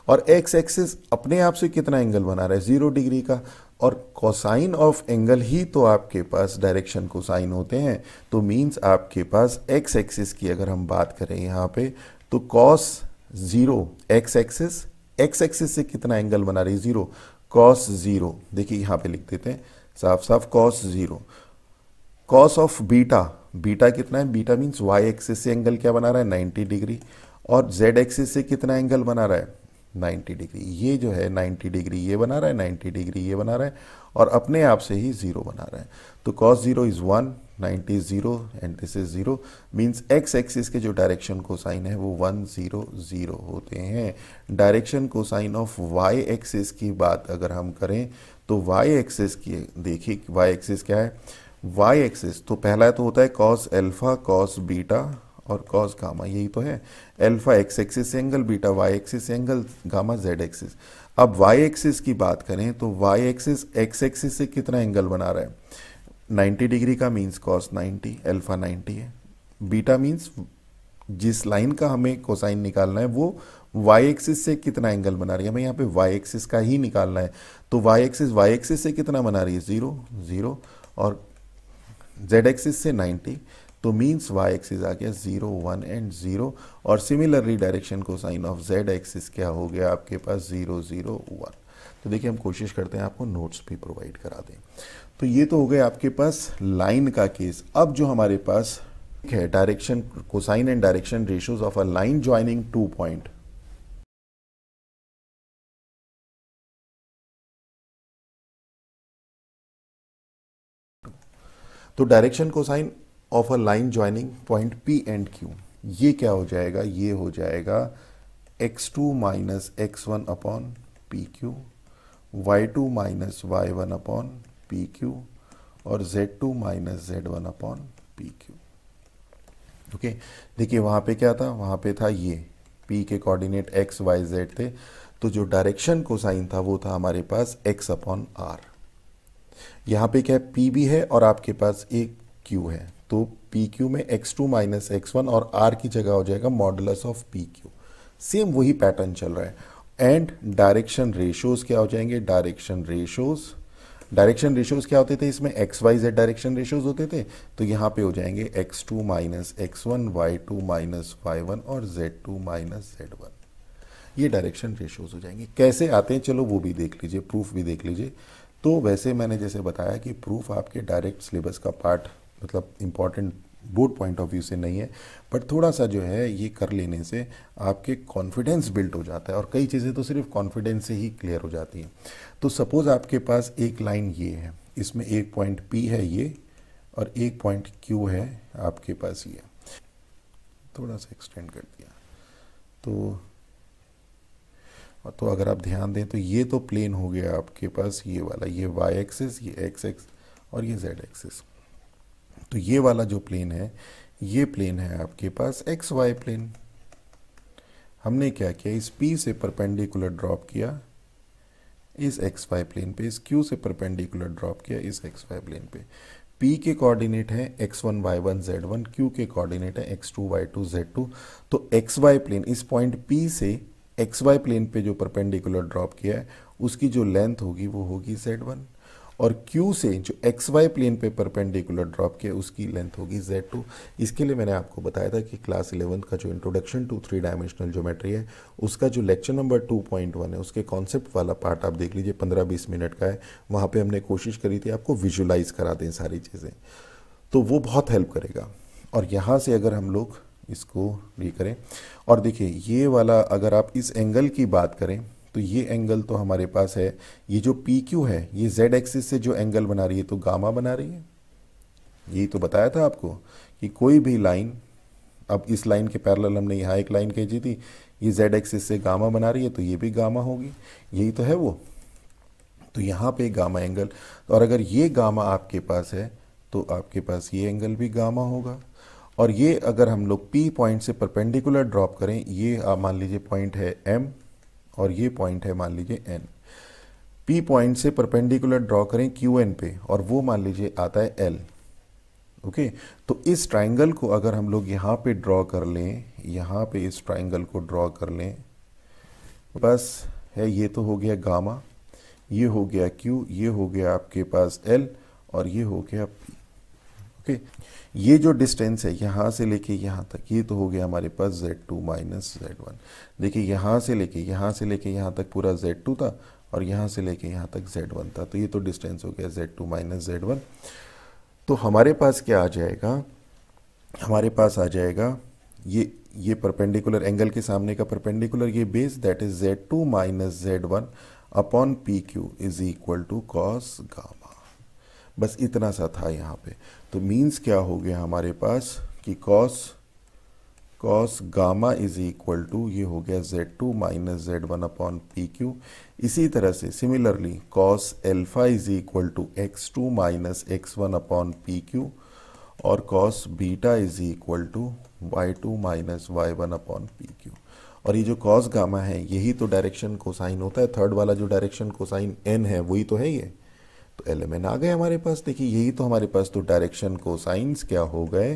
और एक्स एक्सिस अपने आप से कितना एंगल बना रहा है जीरो डिग्री का और कोसाइन ऑफ एंगल ही तो आपके पास डायरेक्शन कोसाइन होते हैं तो मीन्स आपके पास एक्स एक्सिस की अगर हम बात करें यहाँ पे तो cos zero x axis x axis से कितना एंगल बना रही जीरो कॉस जीरो देखिए यहाँ पे लिख देते हैं साफ साफ cos zero cos of beta beta कितना है बीटा मीन्स वाई एक्सिस से एंगल क्या बना रहा है 90 डिग्री और जेड एक्सिस से कितना एंगल बना रहा है 90 डिग्री ये जो है 90 डिग्री ये बना रहा है 90 डिग्री ये बना रहा है और अपने आप से ही ज़ीरो बना रहा है तो cos zero is one ninety zero and this is zero means x axis के जो डायरेक्शन को साइन है वो वन ज़ीरो ज़ीरो होते हैं direction cosine of Y axis की बात अगर हम करें तो वाई एक्सिस की देखिए वाई एक्सिस क्या है वाई एक्सिस तो पहला तो होता है कॉस एल्फा कॉस बीटा और कॉस गामा यही तो है alpha x axis angle beta y axis angle gamma z axis अब वाई एक्सिस की बात करें तो वाई एक्सिस एक्स एक्सिस से कितना एंगल बना रहा है 90 डिग्री का मीन्स कॉस 90 एल्फा 90 है बीटा मीन्स जिस लाइन का हमें कोसाइन निकालना है वो वाई एक्सिस से कितना एंगल बना रही है हमें यहाँ पे वाई एक्सिस का ही निकालना है तो वाई एक्सिस वाई एक्सिस से कितना बना रही है ज़ीरो ज़ीरो और जेड एक्सिस से 90 तो मीन्स वाई एक्सिस आ गया जीरो वन एंड जीरो और similarly direction cosine of Z axis क्या हो गया आपके पास जीरो जीरो वन तो देखिए हम कोशिश करते हैं आपको नोट्स भी प्रोवाइड करा दें तो ये तो हो गया आपके पास लाइन का केस अब जो हमारे पास है direction cosine and direction ratios of a line joining two point तो direction cosine of a line joining point P and Q ये क्या हो जाएगा ये हो जाएगा x two minus x one upon P Q y two minus y one upon P Q और z two minus z one upon P Q okay देखिए वहाँ पे क्या था वहाँ पे था ये पी के कोऑर्डिनेट एक्स वाई जेड थे तो जो डायरेक्शन कोसाइन था वो था हमारे पास एक्स अपॉन आर यहाँ पे क्या है पी भी है और आपके पास एक क्यू है तो पी क्यू में x two minus x one और आर की जगह हो जाएगा modulus of P Q same वही पैटर्न चल रहा है एंड डायरेक्शन रेशोज क्या हो जाएंगे डायरेक्शन रेशोज डायरेक्शन रेशोज क्या होते थे इसमें x Y z direction ratios होते थे तो यहाँ पे हो जाएंगे x two minus x one y two minus y one और z two minus z one ये डायरेक्शन रेशोज हो जाएंगे कैसे आते हैं चलो वो भी देख लीजिए प्रूफ भी देख लीजिए तो वैसे मैंने जैसे बताया कि प्रूफ आपके डायरेक्ट सिलेबस का पार्ट मतलब important board point of view से नहीं है बट थोड़ा सा जो है ये कर लेने से आपके कॉन्फिडेंस बिल्ट हो जाता है और कई चीज़ें तो सिर्फ कॉन्फिडेंस से ही क्लियर हो जाती हैं तो सपोज़ आपके पास एक लाइन ये है इसमें एक पॉइंट पी है ये और एक पॉइंट क्यू है आपके पास ये थोड़ा सा एक्सटेंड कर दिया तो हाँ, तो अगर आप ध्यान दें तो ये तो प्लेन हो गया आपके पास ये वाला ये वाई एक्सिस ये एक्स एक्स और ये जेड एक्सिस तो ये वाला जो प्लेन है ये प्लेन है आपके पास एक्स वाई प्लेन हमने क्या किया इस पी से परपेंडिकुलर ड्रॉप किया इस एक्स वाई प्लेन पे इस क्यू से परपेंडिकुलर ड्रॉप किया इस एक्स वाई प्लेन पे पी के कोऑर्डिनेट हैं x one y one z one Q के कोऑर्डिनेट हैं x two y two z two तो एक्स वाई प्लेन इस पॉइंट पी से एक्स वाई प्लेन पे जो परपेंडिकुलर ड्रॉप किया है उसकी जो लेंथ होगी वो होगी जेड वन और क्यू से जो एक्स वाई प्लेन पे परपेंडिकुलर ड्रॉप किया उसकी लेंथ होगी जेड टू इसके लिए मैंने आपको बताया था कि क्लास इलेवंथ का जो introduction to three dimensional geometry है उसका जो lecture number two point one है उसके कॉन्सेप्ट वाला पार्ट आप देख लीजिए पंद्रह बीस मिनट का है वहाँ पर हमने कोशिश करी थी आपको विजुलाइज करा दें सारी चीज़ें तो वो बहुत हेल्प करेगा और यहाँ से अगर हम लोग इसको ये करें और देखिए ये वाला अगर आप इस एंगल की बात करें तो ये एंगल तो हमारे पास है ये जो पी क्यू है ये जेड एक्सिस से जो एंगल बना रही है तो गामा बना रही है यही तो बताया था आपको कि कोई भी लाइन अब इस लाइन के पैरेलल हमने यहाँ एक लाइन खींची थी ये जेड एक्सिस से गामा बना रही है तो ये भी गामा होगी यही तो है वो तो यहाँ पे गामा एंगल और अगर ये गामा आपके पास है तो आपके पास ये एंगल भी गामा होगा और ये अगर हम लोग P पॉइंट से परपेंडिकुलर ड्रॉप करें ये मान लीजिए पॉइंट है M और ये पॉइंट है मान लीजिए N P पॉइंट से परपेंडिकुलर ड्रॉ करें क्यू एन पे और वो मान लीजिए आता है एल ओके okay? तो इस ट्राइंगल को अगर हम लोग यहाँ पे ड्रॉ कर लें यहाँ पे इस ट्राइंगल को ड्रॉ कर लें बस है ये तो हो गया गामा ये हो गया क्यू ये हो गया आपके पास एल और ये हो गया पी ओके ये जो डिस्टेंस है यहाँ से लेके यहाँ तक ये तो हो गया हमारे पास z2 टू माइनस जेड देखिए यहाँ से लेके यहाँ से लेके यहाँ तक पूरा z2 था और यहाँ से लेके यहाँ तक z1 था तो ये तो डिस्टेंस हो गया z2 टू माइनस जेड तो हमारे पास क्या आ जाएगा हमारे पास आ जाएगा ये ये परपेंडिकुलर एंगल के सामने का परपेंडिकुलर ये base that is z two minus z one upon P Q is equal to cos gamma बस इतना सा था यहाँ पे तो मीन्स क्या हो गया हमारे पास कि cos cos gamma is equal to ये हो गया z two minus z one upon P Q इसी तरह से similarly cos alpha is equal to x two minus x one upon P Q और cos beta is equal to y two minus y one upon P Q और ये जो कॉस गामा है यही तो डायरेक्शन कोसाइन होता है थर्ड वाला जो डायरेक्शन कोसाइन एन है वही तो है ये तो एलिमेंट आ गए हमारे पास देखिए यही तो हमारे पास तो डायरेक्शन को साइंस क्या हो गए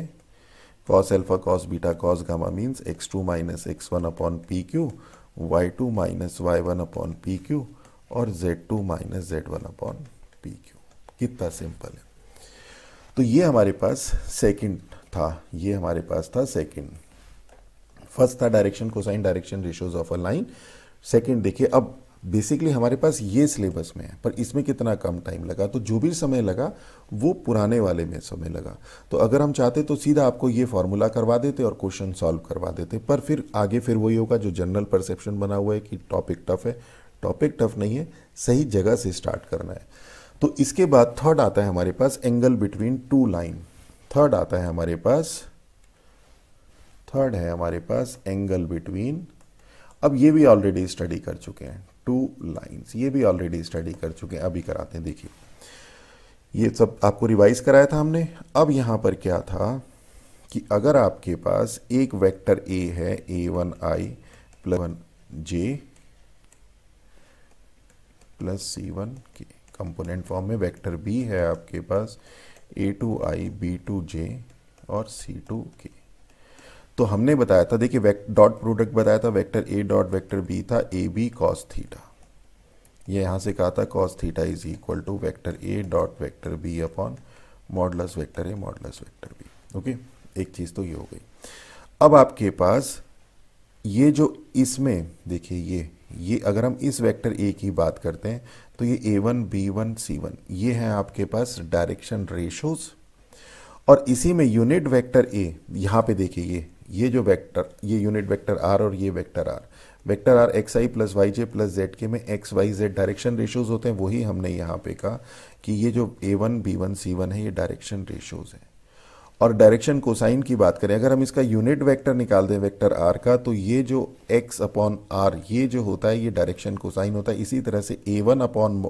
cos alpha cos beta cos gamma means x two minus x one upon P Q y two minus y one upon P Q और z two minus z one upon P Q कितना सिंपल है तो ये हमारे पास सेकंड था ये हमारे पास था सेकंड फर्स्ट था direction cosine direction ratios of a line second देखिए अब बेसिकली हमारे पास ये सिलेबस में है पर इसमें कितना कम टाइम लगा तो जो भी समय लगा वो पुराने वाले में समय लगा तो अगर हम चाहते तो सीधा आपको ये फार्मूला करवा देते और क्वेश्चन सॉल्व करवा देते पर फिर आगे फिर वही होगा जो जनरल परसेप्शन बना हुआ है कि टॉपिक टफ है टॉपिक टफ नहीं है सही जगह से स्टार्ट करना है तो इसके बाद थर्ड आता है हमारे पास angle between two line third आता है हमारे पास थर्ड है हमारे पास एंगल बिटवीन अब ये भी ऑलरेडी स्टडी कर चुके हैं टू लाइन्स ये भी ऑलरेडी स्टडी कर चुके हैं अभी कराते हैं देखिए ये सब आपको रिवाइज कराया था हमने अब यहाँ पर क्या था कि अगर आपके पास एक वेक्टर ए है ए वन आई प्लस वन जे प्लस सी वन के कंपोनेंट फॉर्म में वेक्टर बी है आपके पास a two i b two j और सी टू के तो हमने बताया था देखिए डॉट प्रोडक्ट बताया था वेक्टर ए डॉट वेक्टर बी था ए बी कॉस थीटा ये यहां से कहा था cos theta is equal to vector A dot vector B upon modulus vector A modulus vector b okay एक चीज़ तो ये हो गई अब आपके पास ये जो इसमें देखिए ये ये अगर हम इस वेक्टर ए की बात करते हैं तो ये a one B one C one ये है आपके पास डायरेक्शन रेशोज़ और इसी में यूनिट वेक्टर ए यहाँ पे देखिए ये ये जो वेक्टर ये यूनिट वेक्टर आर और ये vector r vector r x आई प्लस वाई जे प्लस जेड के में x Y z direction ratios होते हैं वही हमने यहाँ पे कहा कि ये जो a one B one C one है ये डायरेक्शन रेशियोज हैं और डायरेक्शन कोसाइन की बात करें अगर हम इसका यूनिट वेक्टर निकाल दें वेक्टर आर का तो ये जो एक्स अपॉन आर ये जो होता है ये डायरेक्शन कोसाइन होता है इसी तरह से ए वन अपॉन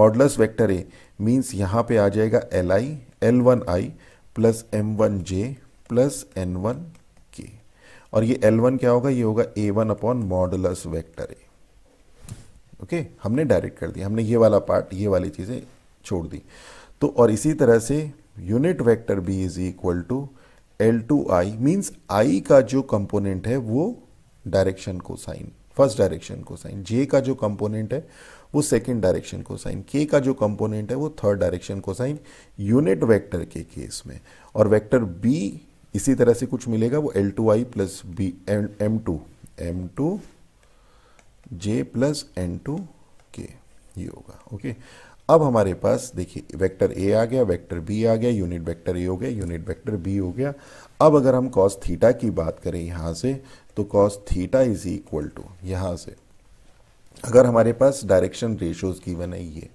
मॉडलस वेक्टर ए मीन्स यहाँ पे आ जाएगा l i l one I plus M one J plus N one और ये L1 क्या होगा ये होगा A1 one upon modulus vector a okay हमने डायरेक्ट कर दिया हमने ये वाला पार्ट ये वाली चीज़ें छोड़ दी तो और इसी तरह से unit vector b is equal to l two i means i का जो कंपोनेंट है वो direction cosine first direction cosine j का जो कंपोनेंट है वो सेकेंड डायरेक्शन को साइन के का जो कंपोनेंट है वो third direction cosine unit vector के केस में और वैक्टर बी इसी तरह से कुछ मिलेगा वो l two i plus b m m two M two J plus N two के ये होगा ओके अब हमारे पास देखिए वेक्टर ए आ गया वेक्टर बी आ गया यूनिट वेक्टर ए हो गया यूनिट वेक्टर बी हो गया अब अगर हम कॉस थीटा की बात करें यहाँ से तो cos theta is equal to यहाँ से अगर हमारे पास डायरेक्शन रेशियोज गिवन है ये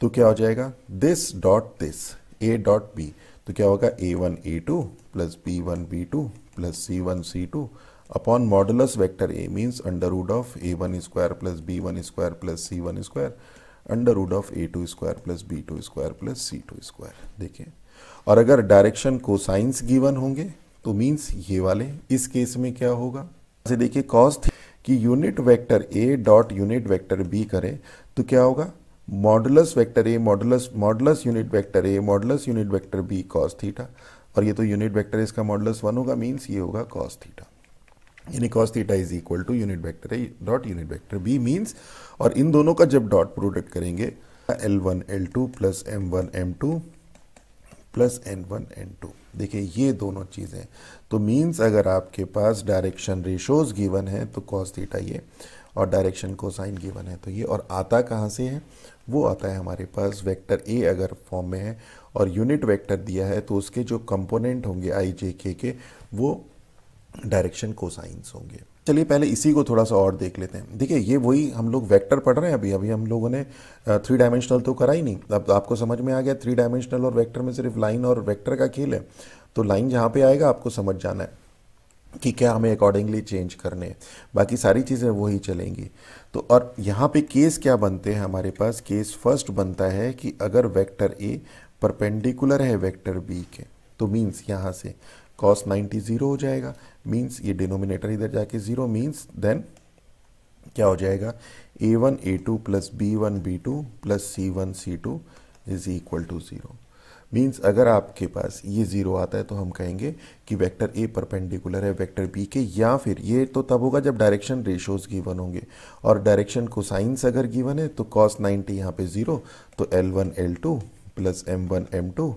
तो क्या हो जाएगा this dot this a dot b तो क्या होगा ए one A two plus B one B two plus C one C two upon modulus vector A means under root of A one square plus B one square plus C one square under root of A two square plus B two square plus C two square देखिए और अगर डायरेक्शन को साइंस गिवन होंगे तो मीन्स ये वाले इस केस में क्या होगा देखिए कॉस्ट कि यूनिट वेक्टर ए डॉट यूनिट वेक्टर बी करे तो क्या होगा modulus vector a modulus modulus unit vector a modulus unit vector b cos theta और ये तो यूनिट वेक्टर इसका मॉडुलस वन होगा मीन्स ये होगा कॉस थीटा यानी cos theta is equal to unit vector A dot unit vector B means और इन दोनों का जब डॉट प्रोडक्ट करेंगे l one L two plus M one M two plus N one N two देखिए ये दोनों चीज़ें तो मीन्स अगर आपके पास डायरेक्शन रेशोज गिवन है तो कॉस थीटा ये और डायरेक्शन कोसाइन गिवन है तो ये और आता कहाँ से है वो आता है हमारे पास वेक्टर ए अगर फॉर्म में है और यूनिट वेक्टर दिया है तो उसके जो कंपोनेंट होंगे आई जे के के वो डायरेक्शन कोसाइंस होंगे चलिए पहले इसी को थोड़ा सा और देख लेते हैं देखिए ये वही हम लोग वेक्टर पढ़ रहे हैं अभी अभी हम लोगों ने थ्री डायमेंशनल तो करा ही नहीं अब आपको समझ में आ गया थ्री डायमेंशनल और वेक्टर में सिर्फ लाइन और वेक्टर का खेल है तो लाइन जहाँ पे आएगा आपको समझ जाना है कि क्या हमें अकॉर्डिंगली चेंज करने बाकी सारी चीज़ें वही चलेंगी तो और यहाँ पे केस क्या बनते हैं हमारे पास केस फर्स्ट बनता है कि अगर वेक्टर ए परपेंडिकुलर है वेक्टर बी के तो मीन्स यहाँ से कॉस 90 ज़ीरो हो जाएगा मीन्स ये डिनोमिनेटर इधर जाके ज़ीरो मीन्स देन क्या हो जाएगा ए one A two plus B one B two plus C one C two is equal to zero means अगर आपके पास ये ज़ीरो आता है तो हम कहेंगे कि वेक्टर ए परपेंडिकुलर है वेक्टर बी के या फिर ये तो तब होगा जब डायरेक्शन रेशोज गिवन होंगे और डायरेक्शन को साइंस अगर गिवन है तो कॉस 90 यहाँ पे ज़ीरो तो L one L two plus M one M two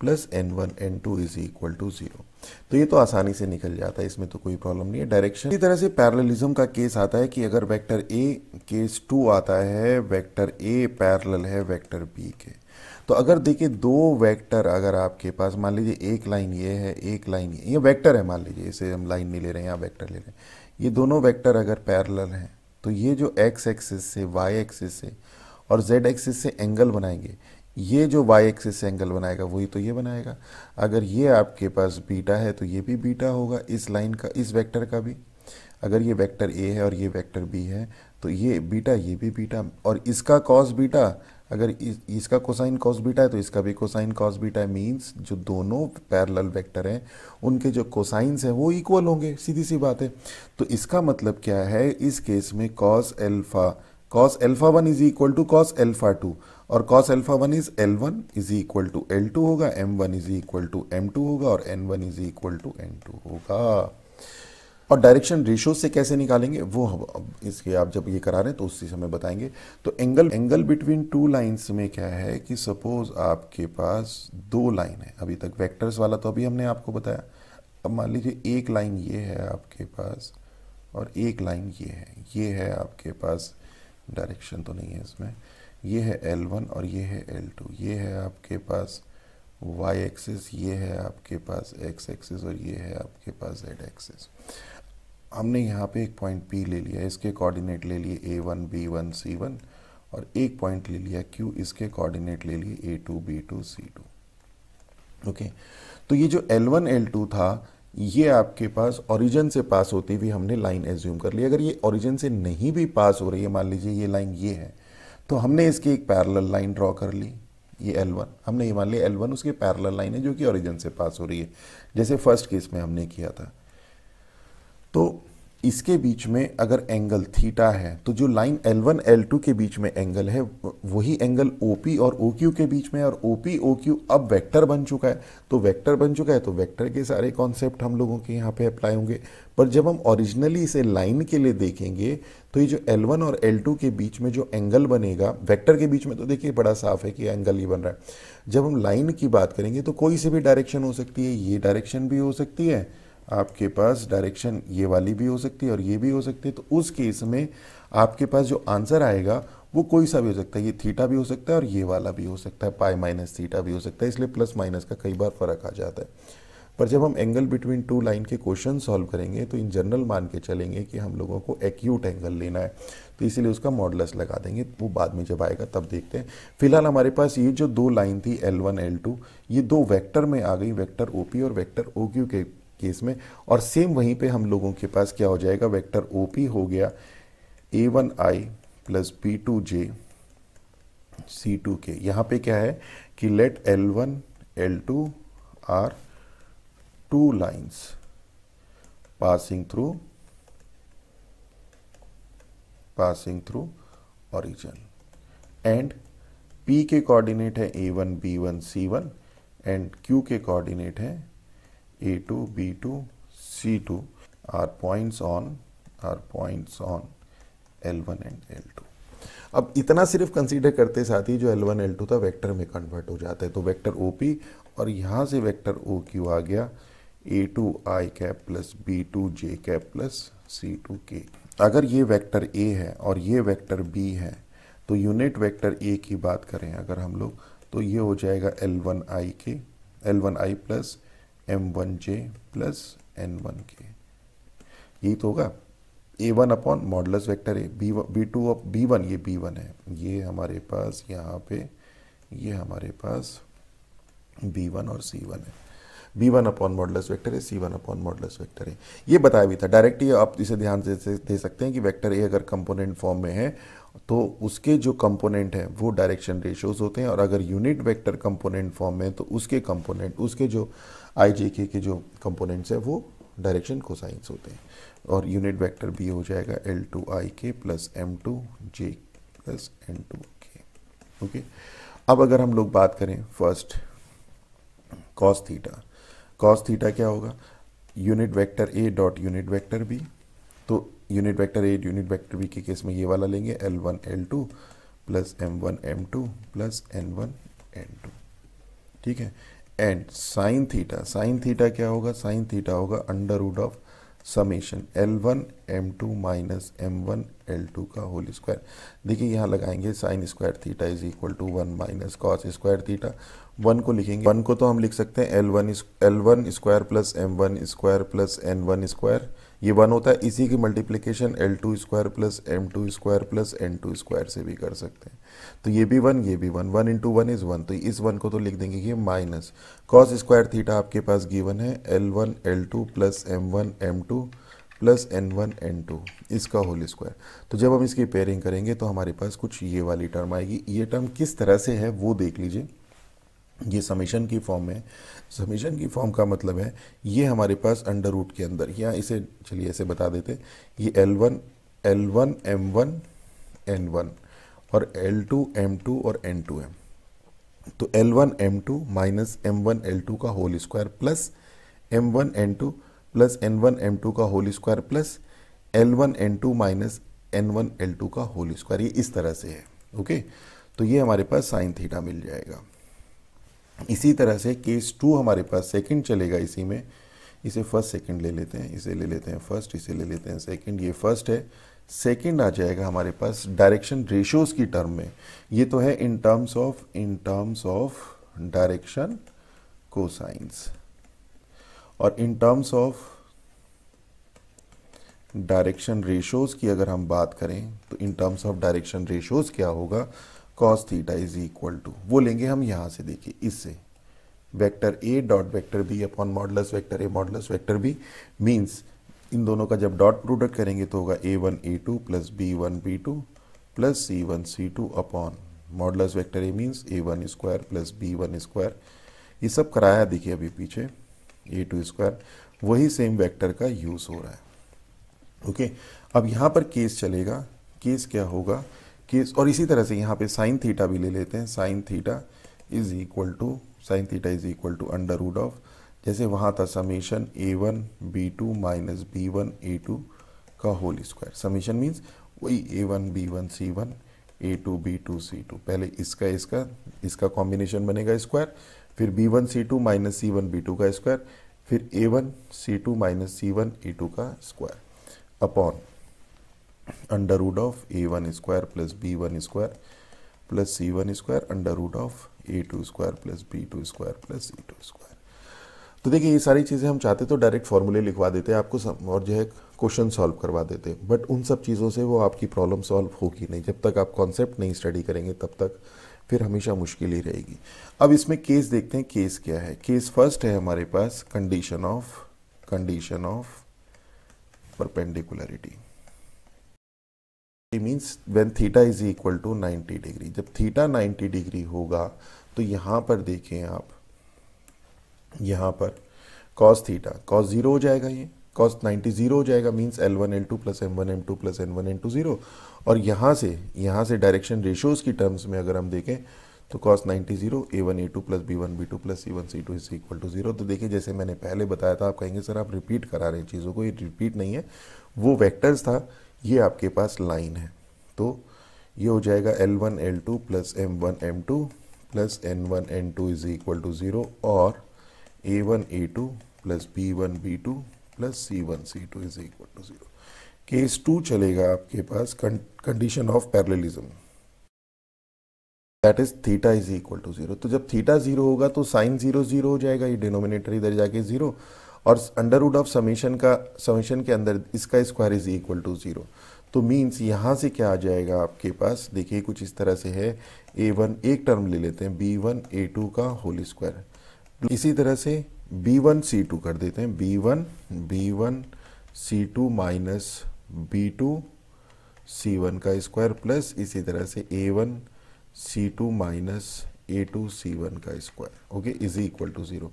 plus N one N two is equal to zero तो ये तो आसानी से निकल जाता है इसमें तो कोई प्रॉब्लम नहीं है डायरेक्शन इसी तरह से पैरलिज्म का केस आता है कि अगर वेक्टर ए केस टू आता है वेक्टर ए पैरल है वेक्टर बी के तो अगर देखिए दो वेक्टर अगर आपके पास मान लीजिए एक लाइन ये है एक लाइन ये ये वेक्टर है मान लीजिए इसे हम लाइन नहीं ले रहे हैं या वेक्टर ले रहे हैं ये दोनों वेक्टर अगर पैरेलल हैं तो ये जो एक्स एक्सिस से वाई एक्सिस से और जेड एक्सिस से एंगल बनाएंगे ये जो वाई एक्सिस से एंगल बनाएगा वही तो ये बनाएगा अगर ये आपके पास बीटा है तो ये भी बीटा होगा इस लाइन का इस वेक्टर का भी अगर ये वेक्टर ए है और ये वेक्टर बी है तो ये बीटा ये भी बीटा और इसका कॉस बीटा अगर इस, इसका कोसाइन कॉस बीटा है तो इसका भी कोसाइन कॉस बीटा है मीन्स जो दोनों पैरल वेक्टर हैं उनके जो कोसाइंस हैं वो इक्वल होंगे सीधी सी बात है तो इसका मतलब क्या है इस केस में cos alpha cos alpha one is equal to cos alpha two और cos alpha one is l one is equal to l two होगा m one is equal to M two होगा और n one is equal to N two होगा और डायरेक्शन रेशो से कैसे निकालेंगे वो इसके आप जब ये करा रहे हैं तो उसी समय बताएंगे तो angle angle between two lines में क्या है कि सपोज आपके पास दो लाइन है अभी तक वेक्टर्स वाला तो अभी हमने आपको बताया अब मान लीजिए एक लाइन ये है आपके पास और एक लाइन ये है ये है आपके पास डायरेक्शन तो नहीं है इसमें ये है L1 और ये है L2 ये है आपके पास y एक्सिस ये है आपके पास x एक्सिस और ये है आपके पास z एक्सिस हमने यहाँ पे एक पॉइंट P ले लिया इसके कोऑर्डिनेट ले लिए a one B one C one और एक पॉइंट ले लिया Q इसके कोऑर्डिनेट ले लिए a two B two C two okay तो ये जो एल वन एल टू था ये आपके पास ओरिजिन से पास होती हुई हमने लाइन एज्यूम कर ली अगर ये ओरिजिन से नहीं भी पास हो रही है मान लीजिए ये लाइन ये है तो हमने इसकी एक पैरल लाइन ड्रॉ कर ली ये एल वन हमने ये मान लिया एल वन उसकी पैरल लाइन है जो कि ओरिजिन से पास हो रही है जैसे फर्स्ट केस में हमने किया था तो इसके बीच में अगर एंगल थीटा है तो जो लाइन L1 L2 के बीच में एंगल है वही एंगल OP और OQ के बीच में और OP OQ अब वेक्टर बन चुका है तो वेक्टर बन चुका है तो वेक्टर के सारे कॉन्सेप्ट हम लोगों के यहाँ पे अप्लाई होंगे पर जब हम ओरिजिनली इसे लाइन के लिए देखेंगे तो ये जो L1 और L2 के बीच में जो एंगल बनेगा वेक्टर के बीच में तो देखिए बड़ा साफ है कि एंगल ये बन रहा है जब हम लाइन की बात करेंगे तो कोई से भी डायरेक्शन हो सकती है ये डायरेक्शन भी हो सकती है आपके पास डायरेक्शन ये वाली भी हो सकती है और ये भी हो सकती है तो उस केस में आपके पास जो आंसर आएगा वो कोई सा भी हो सकता है ये थीटा भी हो सकता है और ये वाला भी हो सकता है पाई माइनस थीटा भी हो सकता है इसलिए प्लस माइनस का कई बार फर्क आ जाता है पर जब हम एंगल बिटवीन टू लाइन के क्वेश्चन सॉल्व करेंगे तो इन जनरल मान के चलेंगे कि हम लोगों को एक्यूट एंगल लेना है तो इसीलिए उसका मॉडलस लगा देंगे वो बाद में जब आएगा तब देखते हैं फिलहाल हमारे पास ये जो दो लाइन थी L1 L2 ये दो वेक्टर में आ गई वेक्टर OP और वेक्टर OQ के केस में और सेम वहीं पे हम लोगों के पास क्या हो जाएगा वेक्टर ओ पी हो गया A one I plus P two J C two K यहाँ पे क्या है कि let L one L two are two lines passing through passing through origin and P के कोऑर्डिनेट है ए one B one C one and Q के कोऑर्डिनेट है A2, B2, C2 are points on are points on L1 and L2. अब इतना सिर्फ कंसीडर करते साथ ही जो L1 L2 था वेक्टर में कन्वर्ट हो जाता है तो वेक्टर OP और यहाँ से वेक्टर OQ आ गया A two I cap plus B two J cap plus C two K अगर ये वेक्टर ए है और ये वेक्टर बी है तो यूनिट वेक्टर ए की बात करें अगर हम लोग तो ये हो जाएगा एल वन आई के एल वन आई प्लस एम वन जे प्लस एन वन के यही तो होगा ए one upon modulus vector A B B two of B one ये बी वन है ये हमारे पास यहाँ पे ये हमारे पास बी वन और सी वन है B one upon modulus vector है C one upon modulus vector है ये बताया भी था डायरेक्टली आप इसे ध्यान से दे सकते हैं कि वेक्टर ए अगर कंपोनेंट फॉर्म में है तो उसके जो कंपोनेंट हैं वो डायरेक्शन रेशियोज होते हैं और अगर यूनिट वेक्टर कंपोनेंट फॉर्म में है तो उसके कंपोनेंट उसके जो आई जे के जो कंपोनेंट्स हैं वो डायरेक्शन को साइंस होते हैं और यूनिट वेक्टर भी हो जाएगा L two I K plus M two J plus N two K okay अब अगर हम लोग बात करें first cos theta cos theta क्या होगा यूनिट वेक्टर ए डॉट यूनिट वेक्टर बी तो unit vector A unit vector B के केस में ये वाला लेंगे L one L two plus M one M two plus N one N two ठीक है and sine theta sine theta क्या होगा साइन थीटा होगा under root of summation L one M two minus M one L two का होल स्क्वायर देखिए यहाँ लगाएंगे sine square theta is equal to one minus cos square theta one को लिखेंगे वन को तो हम लिख सकते हैं L one L one square plus M one square plus N one square ये वन होता है इसी की multiplication L two square plus M two square plus N two square से भी कर सकते हैं तो ये भी वन ये भी one one into one is one तो इस वन को तो लिख देंगे कि माइनस कॉस स्क्वायर थीटा आपके पास गिवन है L one L two plus M one M two plus N one N two इसका होल स्क्वायर तो जब हम इसकी पेयरिंग करेंगे तो हमारे पास कुछ ये वाली टर्म आएगी ये टर्म किस तरह से है वो देख लीजिए ये समीशन की फॉर्म है समीशन की फॉर्म का मतलब है ये हमारे पास अंडर रूट के अंदर या इसे चलिए ऐसे बता देते ये L one L one M one N one और एल टू एम टू और एन टू एम तो L one M two minus M one L two का whole square plus M one N two plus N one M two का whole square plus L one N two minus N one L two का होल स्क्वायर ये इस तरह से है ओके तो ये हमारे पास साइन थीटा मिल जाएगा इसी तरह से केस टू हमारे पास सेकंड चलेगा इसी में इसे फर्स्ट सेकंड ले लेते हैं इसे ले लेते हैं फर्स्ट इसे ले लेते हैं सेकंड ये फर्स्ट है सेकंड आ जाएगा हमारे पास डायरेक्शन रेशियोज की टर्म में ये तो है in terms of in terms of direction cosines और in terms of direction ratios की अगर हम बात करें तो in terms of direction ratios क्या होगा cos theta is equal to वो लेंगे हम यहाँ से देखिए इससे वेक्टर ए dot vector B upon modulus vector ए मॉडलस वेक्टर बी मीन्स इन दोनों का जब डॉट प्रोडक्ट करेंगे तो होगा ए one A two plus B one B two plus C one C two upon modulus vector A means A one square plus B one square ये सब कराया देखिए अभी पीछे ए टू स्क्वायर वही सेम वेक्टर का यूज़ हो रहा है ओके okay? अब यहाँ पर केस चलेगा केस क्या होगा कि और इसी तरह से यहाँ पे साइन थीटा भी ले लेते हैं sine theta is equal to sine theta is equal to under root of जैसे वहाँ था summation A one B two minus B one A two का होल स्क्वायर समीशन मीन्स वही A one B one C one A two B two C two पहले इसका इसका इसका कॉम्बिनेशन बनेगा स्क्वायर फिर बी वन सी two minus C one B two का स्क्वायर फिर A one C two minus C one A two का square upon under root of A one square plus B one square plus C one square under root of A two square plus B two square plus C two square तो देखिए ये सारी चीज़ें हम चाहते तो डायरेक्ट फॉर्मूले लिखवा देते हैं आपको और जो है क्वेश्चन सॉल्व करवा देते बट उन सब चीज़ों से वो आपकी प्रॉब्लम सॉल्व होगी नहीं जब तक आप कॉन्सेप्ट नहीं स्टडी करेंगे तब तक फिर हमेशा मुश्किल ही रहेगी अब इसमें केस देखते हैं केस क्या है केस फर्स्ट है हमारे पास condition of condition of perpendicularity means when theta is equal to 90 degree जब थीटा 90 डिग्री होगा तो यहाँ पर देखें आप यहाँ पर कॉस थीटा कॉस जीरो हो जाएगा ये कॉस 90 जीरो हो जाएगा means L one L two plus M one M two plus N one N two zero और यहाँ से यहाँ से डायरेक्शन रेशोज़ की टर्म्स में अगर हम देखें तो cos 90 zero A one A two plus B one B two plus C one C two is equal to zero तो देखिए जैसे मैंने पहले बताया था आप कहेंगे सर आप रिपीट करा रहे हैं चीज़ों को ये रिपीट नहीं है वो वैक्टर्स था ये आपके पास लाइन है तो ये हो जाएगा L one L two plus M one M two plus N one N two is equal to zero और A one A two plus B one B two plus C one C two is equal to zero case two चलेगा आपके पास condition of parallelism that is theta is equal to zero तो जब थीटा जीरो होगा तो साइन जीरो जीरो हो जाएगा ये डिनोमिनेटर इधर जाके जीरो और अंडर रूट ऑफ समीशन का समीशन के अंदर इसका square is equal to zero तो मीन्स यहाँ से क्या आ जाएगा आपके पास देखिए कुछ इस तरह से है ए वन एक टर्म ले लेते हैं बी वन ए टू का होल स्क्वायर इसी तरह से बी वन सी टू कर देते हैं बी वन बी वन सी two minus B two C one का स्क्वायर प्लस इसी तरह से ए one C two minus A two C one का square okay is equal to zero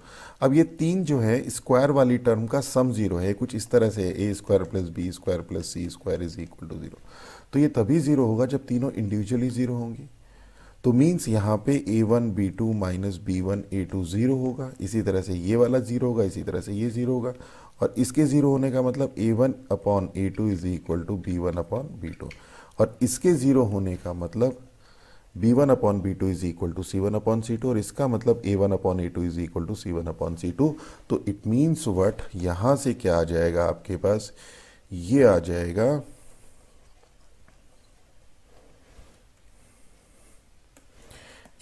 अब ये तीन जो है स्क्वायर वाली टर्म का सम जीरो है कुछ इस तरह से A square plus B square plus C square is equal to zero तो ये तभी जीरो होगा जब तीनों इंडिविजुअली जीरो होंगे तो मीन्स यहाँ पे A one B two minus B one A two zero होगा इसी तरह से ये वाला ज़ीरो होगा इसी तरह से ये ज़ीरो होगा और इसके ज़ीरो होने का मतलब A one upon A two is equal to B one upon B two और इसके ज़ीरो होने का मतलब B one upon B two is equal to C one upon C two और इसका मतलब A one upon A two is equal to C one upon C two तो इट मीन्स वट यहां से क्या आ जाएगा आपके पास ये आ जाएगा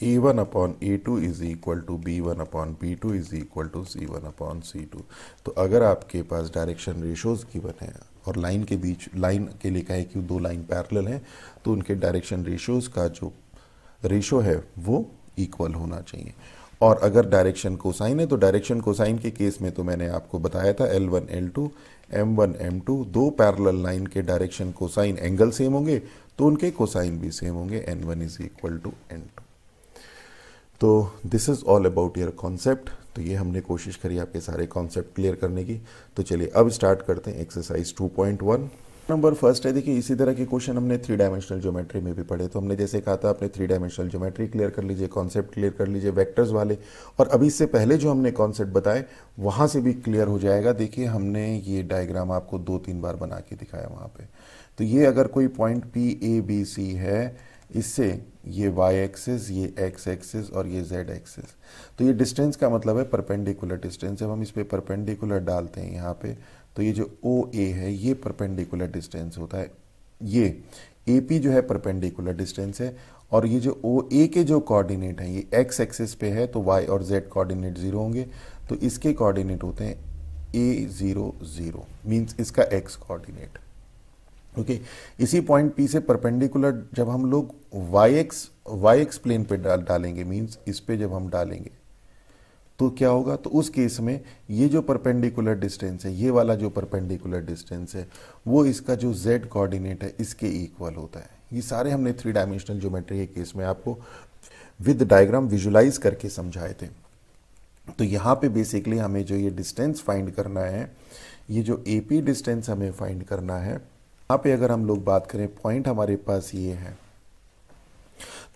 ए one upon A two is equal to B one upon B two is equal to C one upon C two तो अगर आपके पास डायरेक्शन रेशोज की वन है और लाइन के बीच लाइन के लिए कहे कि दो लाइन पैरेलल हैं तो उनके डायरेक्शन रेशोज का जो रेशो है वो इक्वल होना चाहिए और अगर डायरेक्शन कोसाइन है तो डायरेक्शन कोसाइन के केस में तो मैंने आपको बताया था L one L two M one M two दो पैरल लाइन के डायरेक्शन कोसाइन एंगल सेम होंगे तो उनके कोसाइन भी सेम होंगे N one is equal to N two तो this is all about your concept तो ये हमने कोशिश करी आपके सारे कॉन्सेप्ट क्लियर करने की तो चलिए अब स्टार्ट करते हैं exercise two point one number first है देखिए इसी तरह के क्वेश्चन हमने थ्री डायमेंशनल ज्योमेट्री में भी पढ़े तो हमने जैसे कहा था आपने थ्री डायमेंशनल ज्योमेट्री क्लियर कर लीजिए कॉन्सेप्ट क्लियर कर लीजिए वेक्टर्स वाले और अभी इससे पहले जो हमने कॉन्सेप्ट बताए वहां से भी क्लियर हो जाएगा देखिए हमने ये डायग्राम आपको दो तीन बार बना के दिखाया वहां पर तो ये अगर कोई point P A B C है इससे ये y एक्सेस ये x एक्सेस और ये z एक्सेस तो ये डिस्टेंस का मतलब है परपेंडिकुलर डिस्टेंस जब हम इस पर परपेंडिकुलर डालते हैं यहाँ पे तो ये जो ओ ए है ये परपेंडिकुलर डिस्टेंस होता है ये ए पी जो है परपेंडिकुलर डिस्टेंस है और ये जो ओ ए के जो कोऑर्डिनेट हैं ये एक्स एक्सिस पे है तो वाई और जेड कोऑर्डिनेट ज़ीरो होंगे तो इसके कोऑर्डिनेट होते हैं ए ज़ीरो ज़ीरो मीन्स इसका एक्स कोऑर्डिनेट ओके इसी पॉइंट पी से परपेंडिकुलर जब हम लोग Y X Y X plane पे डाल डालेंगे मीन्स इस पे जब हम डालेंगे तो क्या होगा तो उस केस में ये जो परपेंडिकुलर डिस्टेंस है ये वाला जो परपेंडिकुलर डिस्टेंस है वो इसका जो z कोऑर्डिनेट है इसके इक्वल होता है ये सारे हमने थ्री डायमेंशनल ज्योमेट्री के केस में आपको विद डायग्राम विजुलाइज करके समझाए थे तो यहाँ पे बेसिकली हमें जो ये डिस्टेंस फाइंड करना है ये जो ए पी डिस्टेंस हमें फाइंड करना है यहाँ पे अगर हम लोग बात करें पॉइंट हमारे पास ये है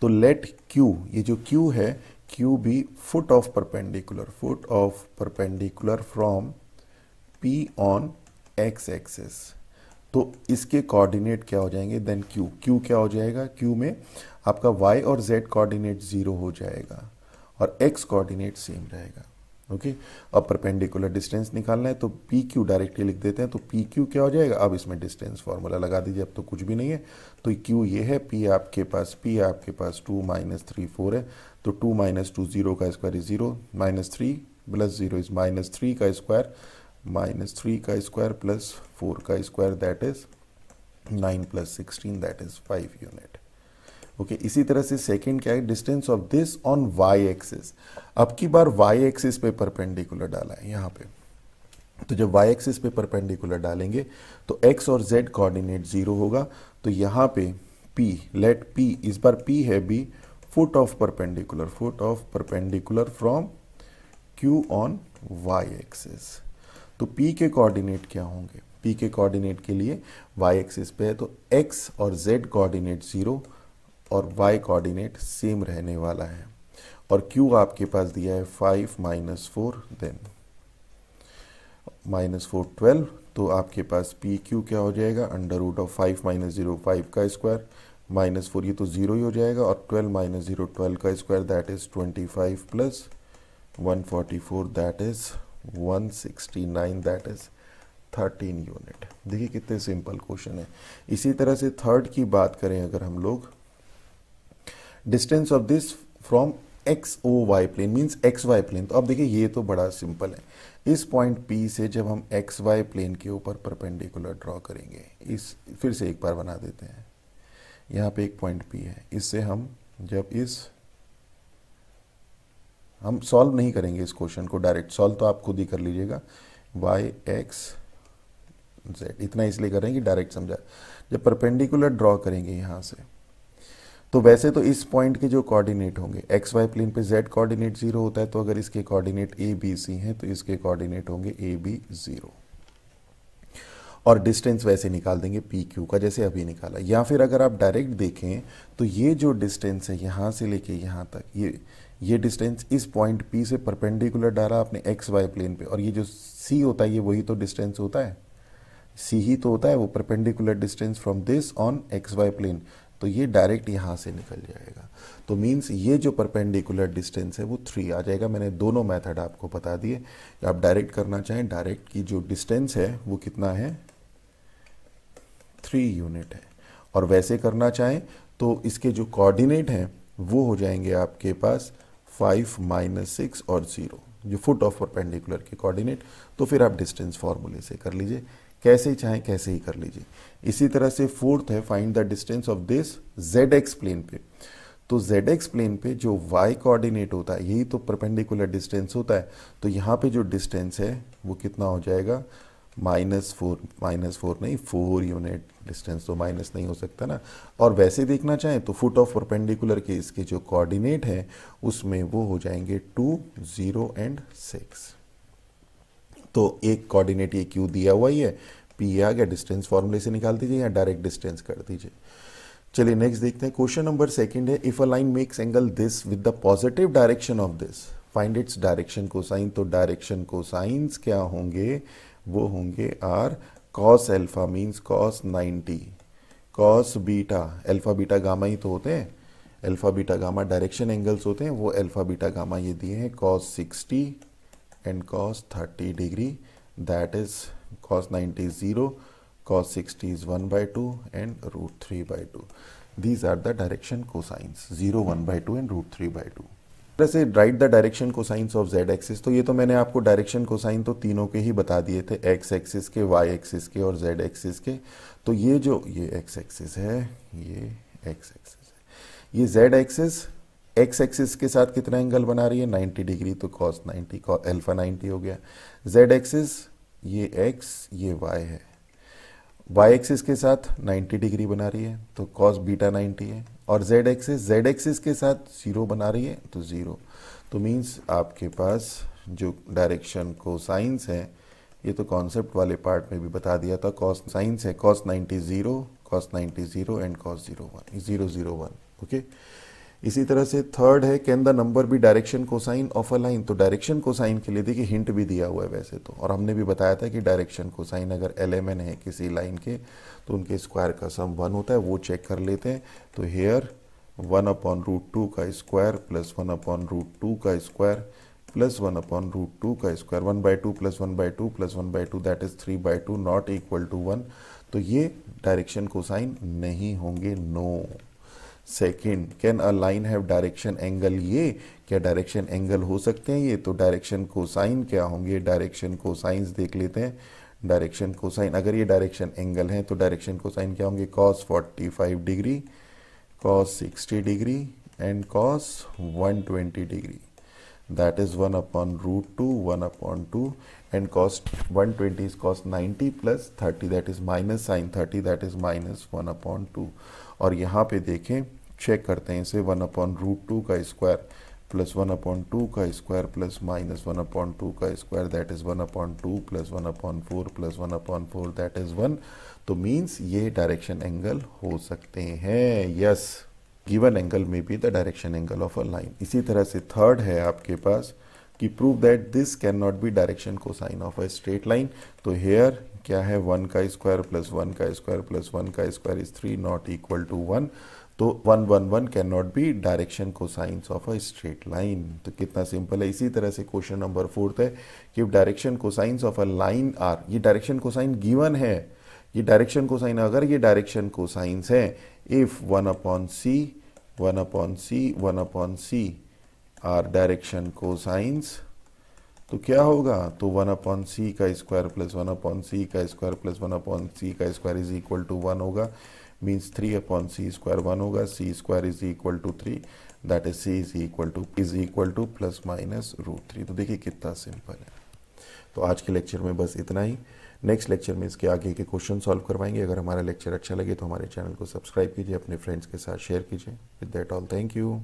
तो लेट क्यू ये जो क्यू है Q be foot of perpendicular foot of perpendicular from P on X axis तो इसके कोऑर्डिनेट क्या हो जाएंगे देन क्यू क्यू क्या हो जाएगा क्यू में आपका वाई और जेड कोऑर्डिनेट ज़ीरो हो जाएगा और एक्स कोऑर्डिनेट सेम रहेगा ओके okay? अब परपेंडिकुलर डिस्टेंस निकालना है तो पी क्यू डायरेक्टली लिख देते हैं तो पी क्यू क्या हो जाएगा अब इसमें डिस्टेंस फार्मूला लगा दीजिए अब तो कुछ भी नहीं है तो क्यू ये है पी आपके पास पी आपके पास टू माइनस थ्री फोर है तो टू माइनस टू जीरो का square is zero minus three plus zero is minus three का स्क्वायर माइनस थ्री का स्क्वायर प्लस फोर का square that is nine plus sixteen that is five unit okay okay, इसी तरह से सेकंड क्या है distance of this on Y axis अब की बार वाई एक्सिस पे परपेंडिकुलर डाला है यहाँ पे तो जब वाई एक्सिस पे परपेंडिकुलर डालेंगे तो एक्स और जेड कोऑर्डिनेट जीरो होगा तो यहाँ पे पी लेट पी इस बार पी है be foot of perpendicular foot of perpendicular from Q on Y axis तो पी के कोऑर्डिनेट क्या होंगे पी के कोऑर्डिनेट के लिए वाई एक्सिस पे है तो एक्स और जेड कोऑर्डिनेट जीरो और y कोऑर्डिनेट सेम रहने वाला है और q आपके पास दिया है five minus four then minus four twelve तो आपके पास पी क्यू क्या हो जाएगा under root of five minus zero five का स्क्वायर माइनस फोर ये तो ज़ीरो ही हो जाएगा और ट्वेल्व माइनस जीरो ट्वेल्व का square that is twenty five plus one forty four that is one sixty nine that is thirteen unit देखिए कितने सिंपल क्वेश्चन है इसी तरह से थर्ड की बात करें अगर हम लोग distance of this from X O Y plane means X Y plane तो अब देखिए ये तो बड़ा सिंपल है इस पॉइंट पी से जब हम एक्स वाई प्लेन के ऊपर परपेंडिकुलर ड्रॉ करेंगे इस फिर से एक बार बना देते हैं यहाँ पे एक पॉइंट पी है इससे हम जब इस हम सॉल्व नहीं करेंगे इस क्वेश्चन को डायरेक्ट सॉल्व तो आप खुद ही कर लीजिएगा वाई एक्स जेड इतना इसलिए कर रहे हैं कि डायरेक्ट समझा जब परपेंडिकुलर ड्रॉ करेंगे यहाँ से तो वैसे तो इस पॉइंट के जो कोऑर्डिनेट होंगे एक्स वाई प्लेन पे जेड कोऑर्डिनेट जीरो होता है तो अगर इसके कोऑर्डिनेट ए बी सी हैं तो इसके कोऑर्डिनेट होंगे ए बी जीरो और डिस्टेंस वैसे निकाल देंगे पी क्यू का जैसे अभी निकाला या फिर अगर आप डायरेक्ट देखें तो ये जो डिस्टेंस है यहाँ से लेके यहाँ तक ये ये डिस्टेंस इस पॉइंट पी से परपेंडिकुलर डाला आपने एक्स वाई प्लेन पे और ये जो सी होता है ये वही तो डिस्टेंस होता है सी ही तो होता है वो perpendicular distance from this on X Y plane तो ये डायरेक्ट यहाँ से निकल जाएगा तो मीन्स ये जो परपेंडिकुलर डिस्टेंस है वो थ्री आ जाएगा मैंने दोनों मेथड आपको बता दिए आप डायरेक्ट करना चाहें डायरेक्ट की जो डिस्टेंस है वो कितना है थ्री यूनिट है और वैसे करना चाहें तो इसके जो कोऑर्डिनेट हैं वो हो जाएंगे आपके पास फाइव माइनस सिक्स और ज़ीरो जो फुट ऑफ परपेंडिकुलर के कोऑर्डिनेट तो फिर आप डिस्टेंस फॉर्मूले से कर लीजिए कैसे चाहे कैसे ही कर लीजिए इसी तरह से फोर्थ है find the distance of this Z X plane पे तो जेड एक्स प्लेन पे जो वाई कोऑर्डिनेट होता है यही तो परपेंडिकुलर डिस्टेंस होता है तो यहाँ पे जो डिस्टेंस है वो कितना हो जाएगा माइनस फोर माइनस फोर नहीं फोर यूनिट डिस्टेंस तो माइनस नहीं हो सकता ना और वैसे देखना चाहें तो फुट ऑफ परपेंडिकुलर के इसके जो कोऑर्डिनेट हैं उसमें वो हो जाएंगे टू ज़ीरो एंड सिक्स तो एक कोऑर्डिनेट ये क्यू दिया हुआ ही है पी आ गया डिस्टेंस फॉर्मूले से निकाल दीजिए या डायरेक्ट डिस्टेंस कर दीजिए चलिए नेक्स्ट देखते हैं क्वेश्चन नंबर सेकंड है if a line makes angle this with the positive direction of this find its direction sine तो डायरेक्शन साइंस क्या होंगे वो होंगे are cos alpha means cos ninety cos beta alpha beta gamma ही तो होते हैं alpha beta gamma direction angles होते हैं वो एल्फा बीटा गामा ये दिए हैं cos sixty and cos 30 degree that is cos 90 is 0 cos 60 is 1 by 2 and root 3 by 2 these are the direction cosines 0 1 by 2 and root 3 by 2 से write the direction cosines of Z axis तो ये तो मैंने आपको डायरेक्शन को साइन तो तीनों के ही बता दिए थे एक्स एक्सिस के वाई एक्सिस के और जेड एक्सिस के तो ये जो ये एक्स एक्सिस है ये एक्स एक्सिस है ये जेड एक्सिस एक्स एक्सिस के साथ कितना एंगल बना रही है 90 डिग्री तो कॉस 90 अल्फा 90 हो गया जेड एक्सिस ये एक्स ये वाई है वाई एक्सिस के साथ 90 डिग्री बना रही है तो कॉस बीटा 90 है और जेड एक्सिस जेड एक्सिस के साथ जीरो बना रही है तो ज़ीरो तो मीन्स आपके पास जो डायरेक्शन को साइंस है ये तो कॉन्सेप्ट वाले पार्ट में भी बता दिया था कॉस साइंस है cos ninety zero cos ninety zero and cos zero one zero zero one okay इसी तरह से थर्ड है can the number be direction cosine of a line तो डायरेक्शन कोसाइन के लिए देखिए हिंट भी दिया हुआ है वैसे तो और हमने भी बताया था कि डायरेक्शन कोसाइन अगर एलिमेंट है किसी लाइन के तो उनके स्क्वायर का सम वन होता है वो चेक कर लेते हैं तो here one upon root two का square plus one upon root two का square plus one upon root two का square one by two plus one by two plus one by two that is three by two not equal to one तो ये डायरेक्शन कोसाइन नहीं होंगे no no. Second can a line have direction angle ये क्या डायरेक्शन एंगल हो सकते हैं ये तो डायरेक्शन को साइन क्या होंगे डायरेक्शन को साइंस देख लेते हैं डायरेक्शन को साइन अगर ये डायरेक्शन एंगल है तो डायरेक्शन को साइन क्या होंगे cos 45 degree cos 60 degree and cos 120 degree that is one upon root two one upon two and cos 120 is cos 90 plus 30 that is minus sine 30 that is minus one upon two और यहाँ पे देखें चेक करते हैं इसे वन अपॉन रूट टू का square plus one upon two का square plus minus one upon two का square that is one upon two plus one upon four plus one upon four that is one तो मीन्स ये डायरेक्शन एंगल हो सकते हैं यस गिवन एंगल में be the direction angle of a line इसी तरह से थर्ड है आपके पास कि prove that this can not be direction cosine of a straight line तो हेयर क्या है वन का स्क्वायर प्लस वन का स्क्वायर प्लस वन का square is three not equal to one तो one one one can not be direction cosines of a straight line तो कितना सिंपल है इसी तरह से क्वेश्चन नंबर फोर्थ है कि direction cosines of a line are ये डायरेक्शन को साइन गिवन है ये डायरेक्शन को साइन अगर ये डायरेक्शन को साइंस है if one upon C one upon C one upon C are direction cosines तो क्या होगा तो वन अपॉन सी का square plus one upon C का square plus one upon C का square is equal to one होगा means 3 upon c square 1 होगा c square is equal to 3 that is c is equal to is equal to plus minus root three तो देखिए कितना सिंपल है तो आज के लेक्चर में बस इतना ही नेक्स्ट लेक्चर में इसके आगे के क्वेश्चन सॉल्व करवाएंगे अगर हमारा लेक्चर अच्छा लगे तो हमारे चैनल को सब्सक्राइब कीजिए अपने फ्रेंड्स के साथ शेयर कीजिए with that all thank you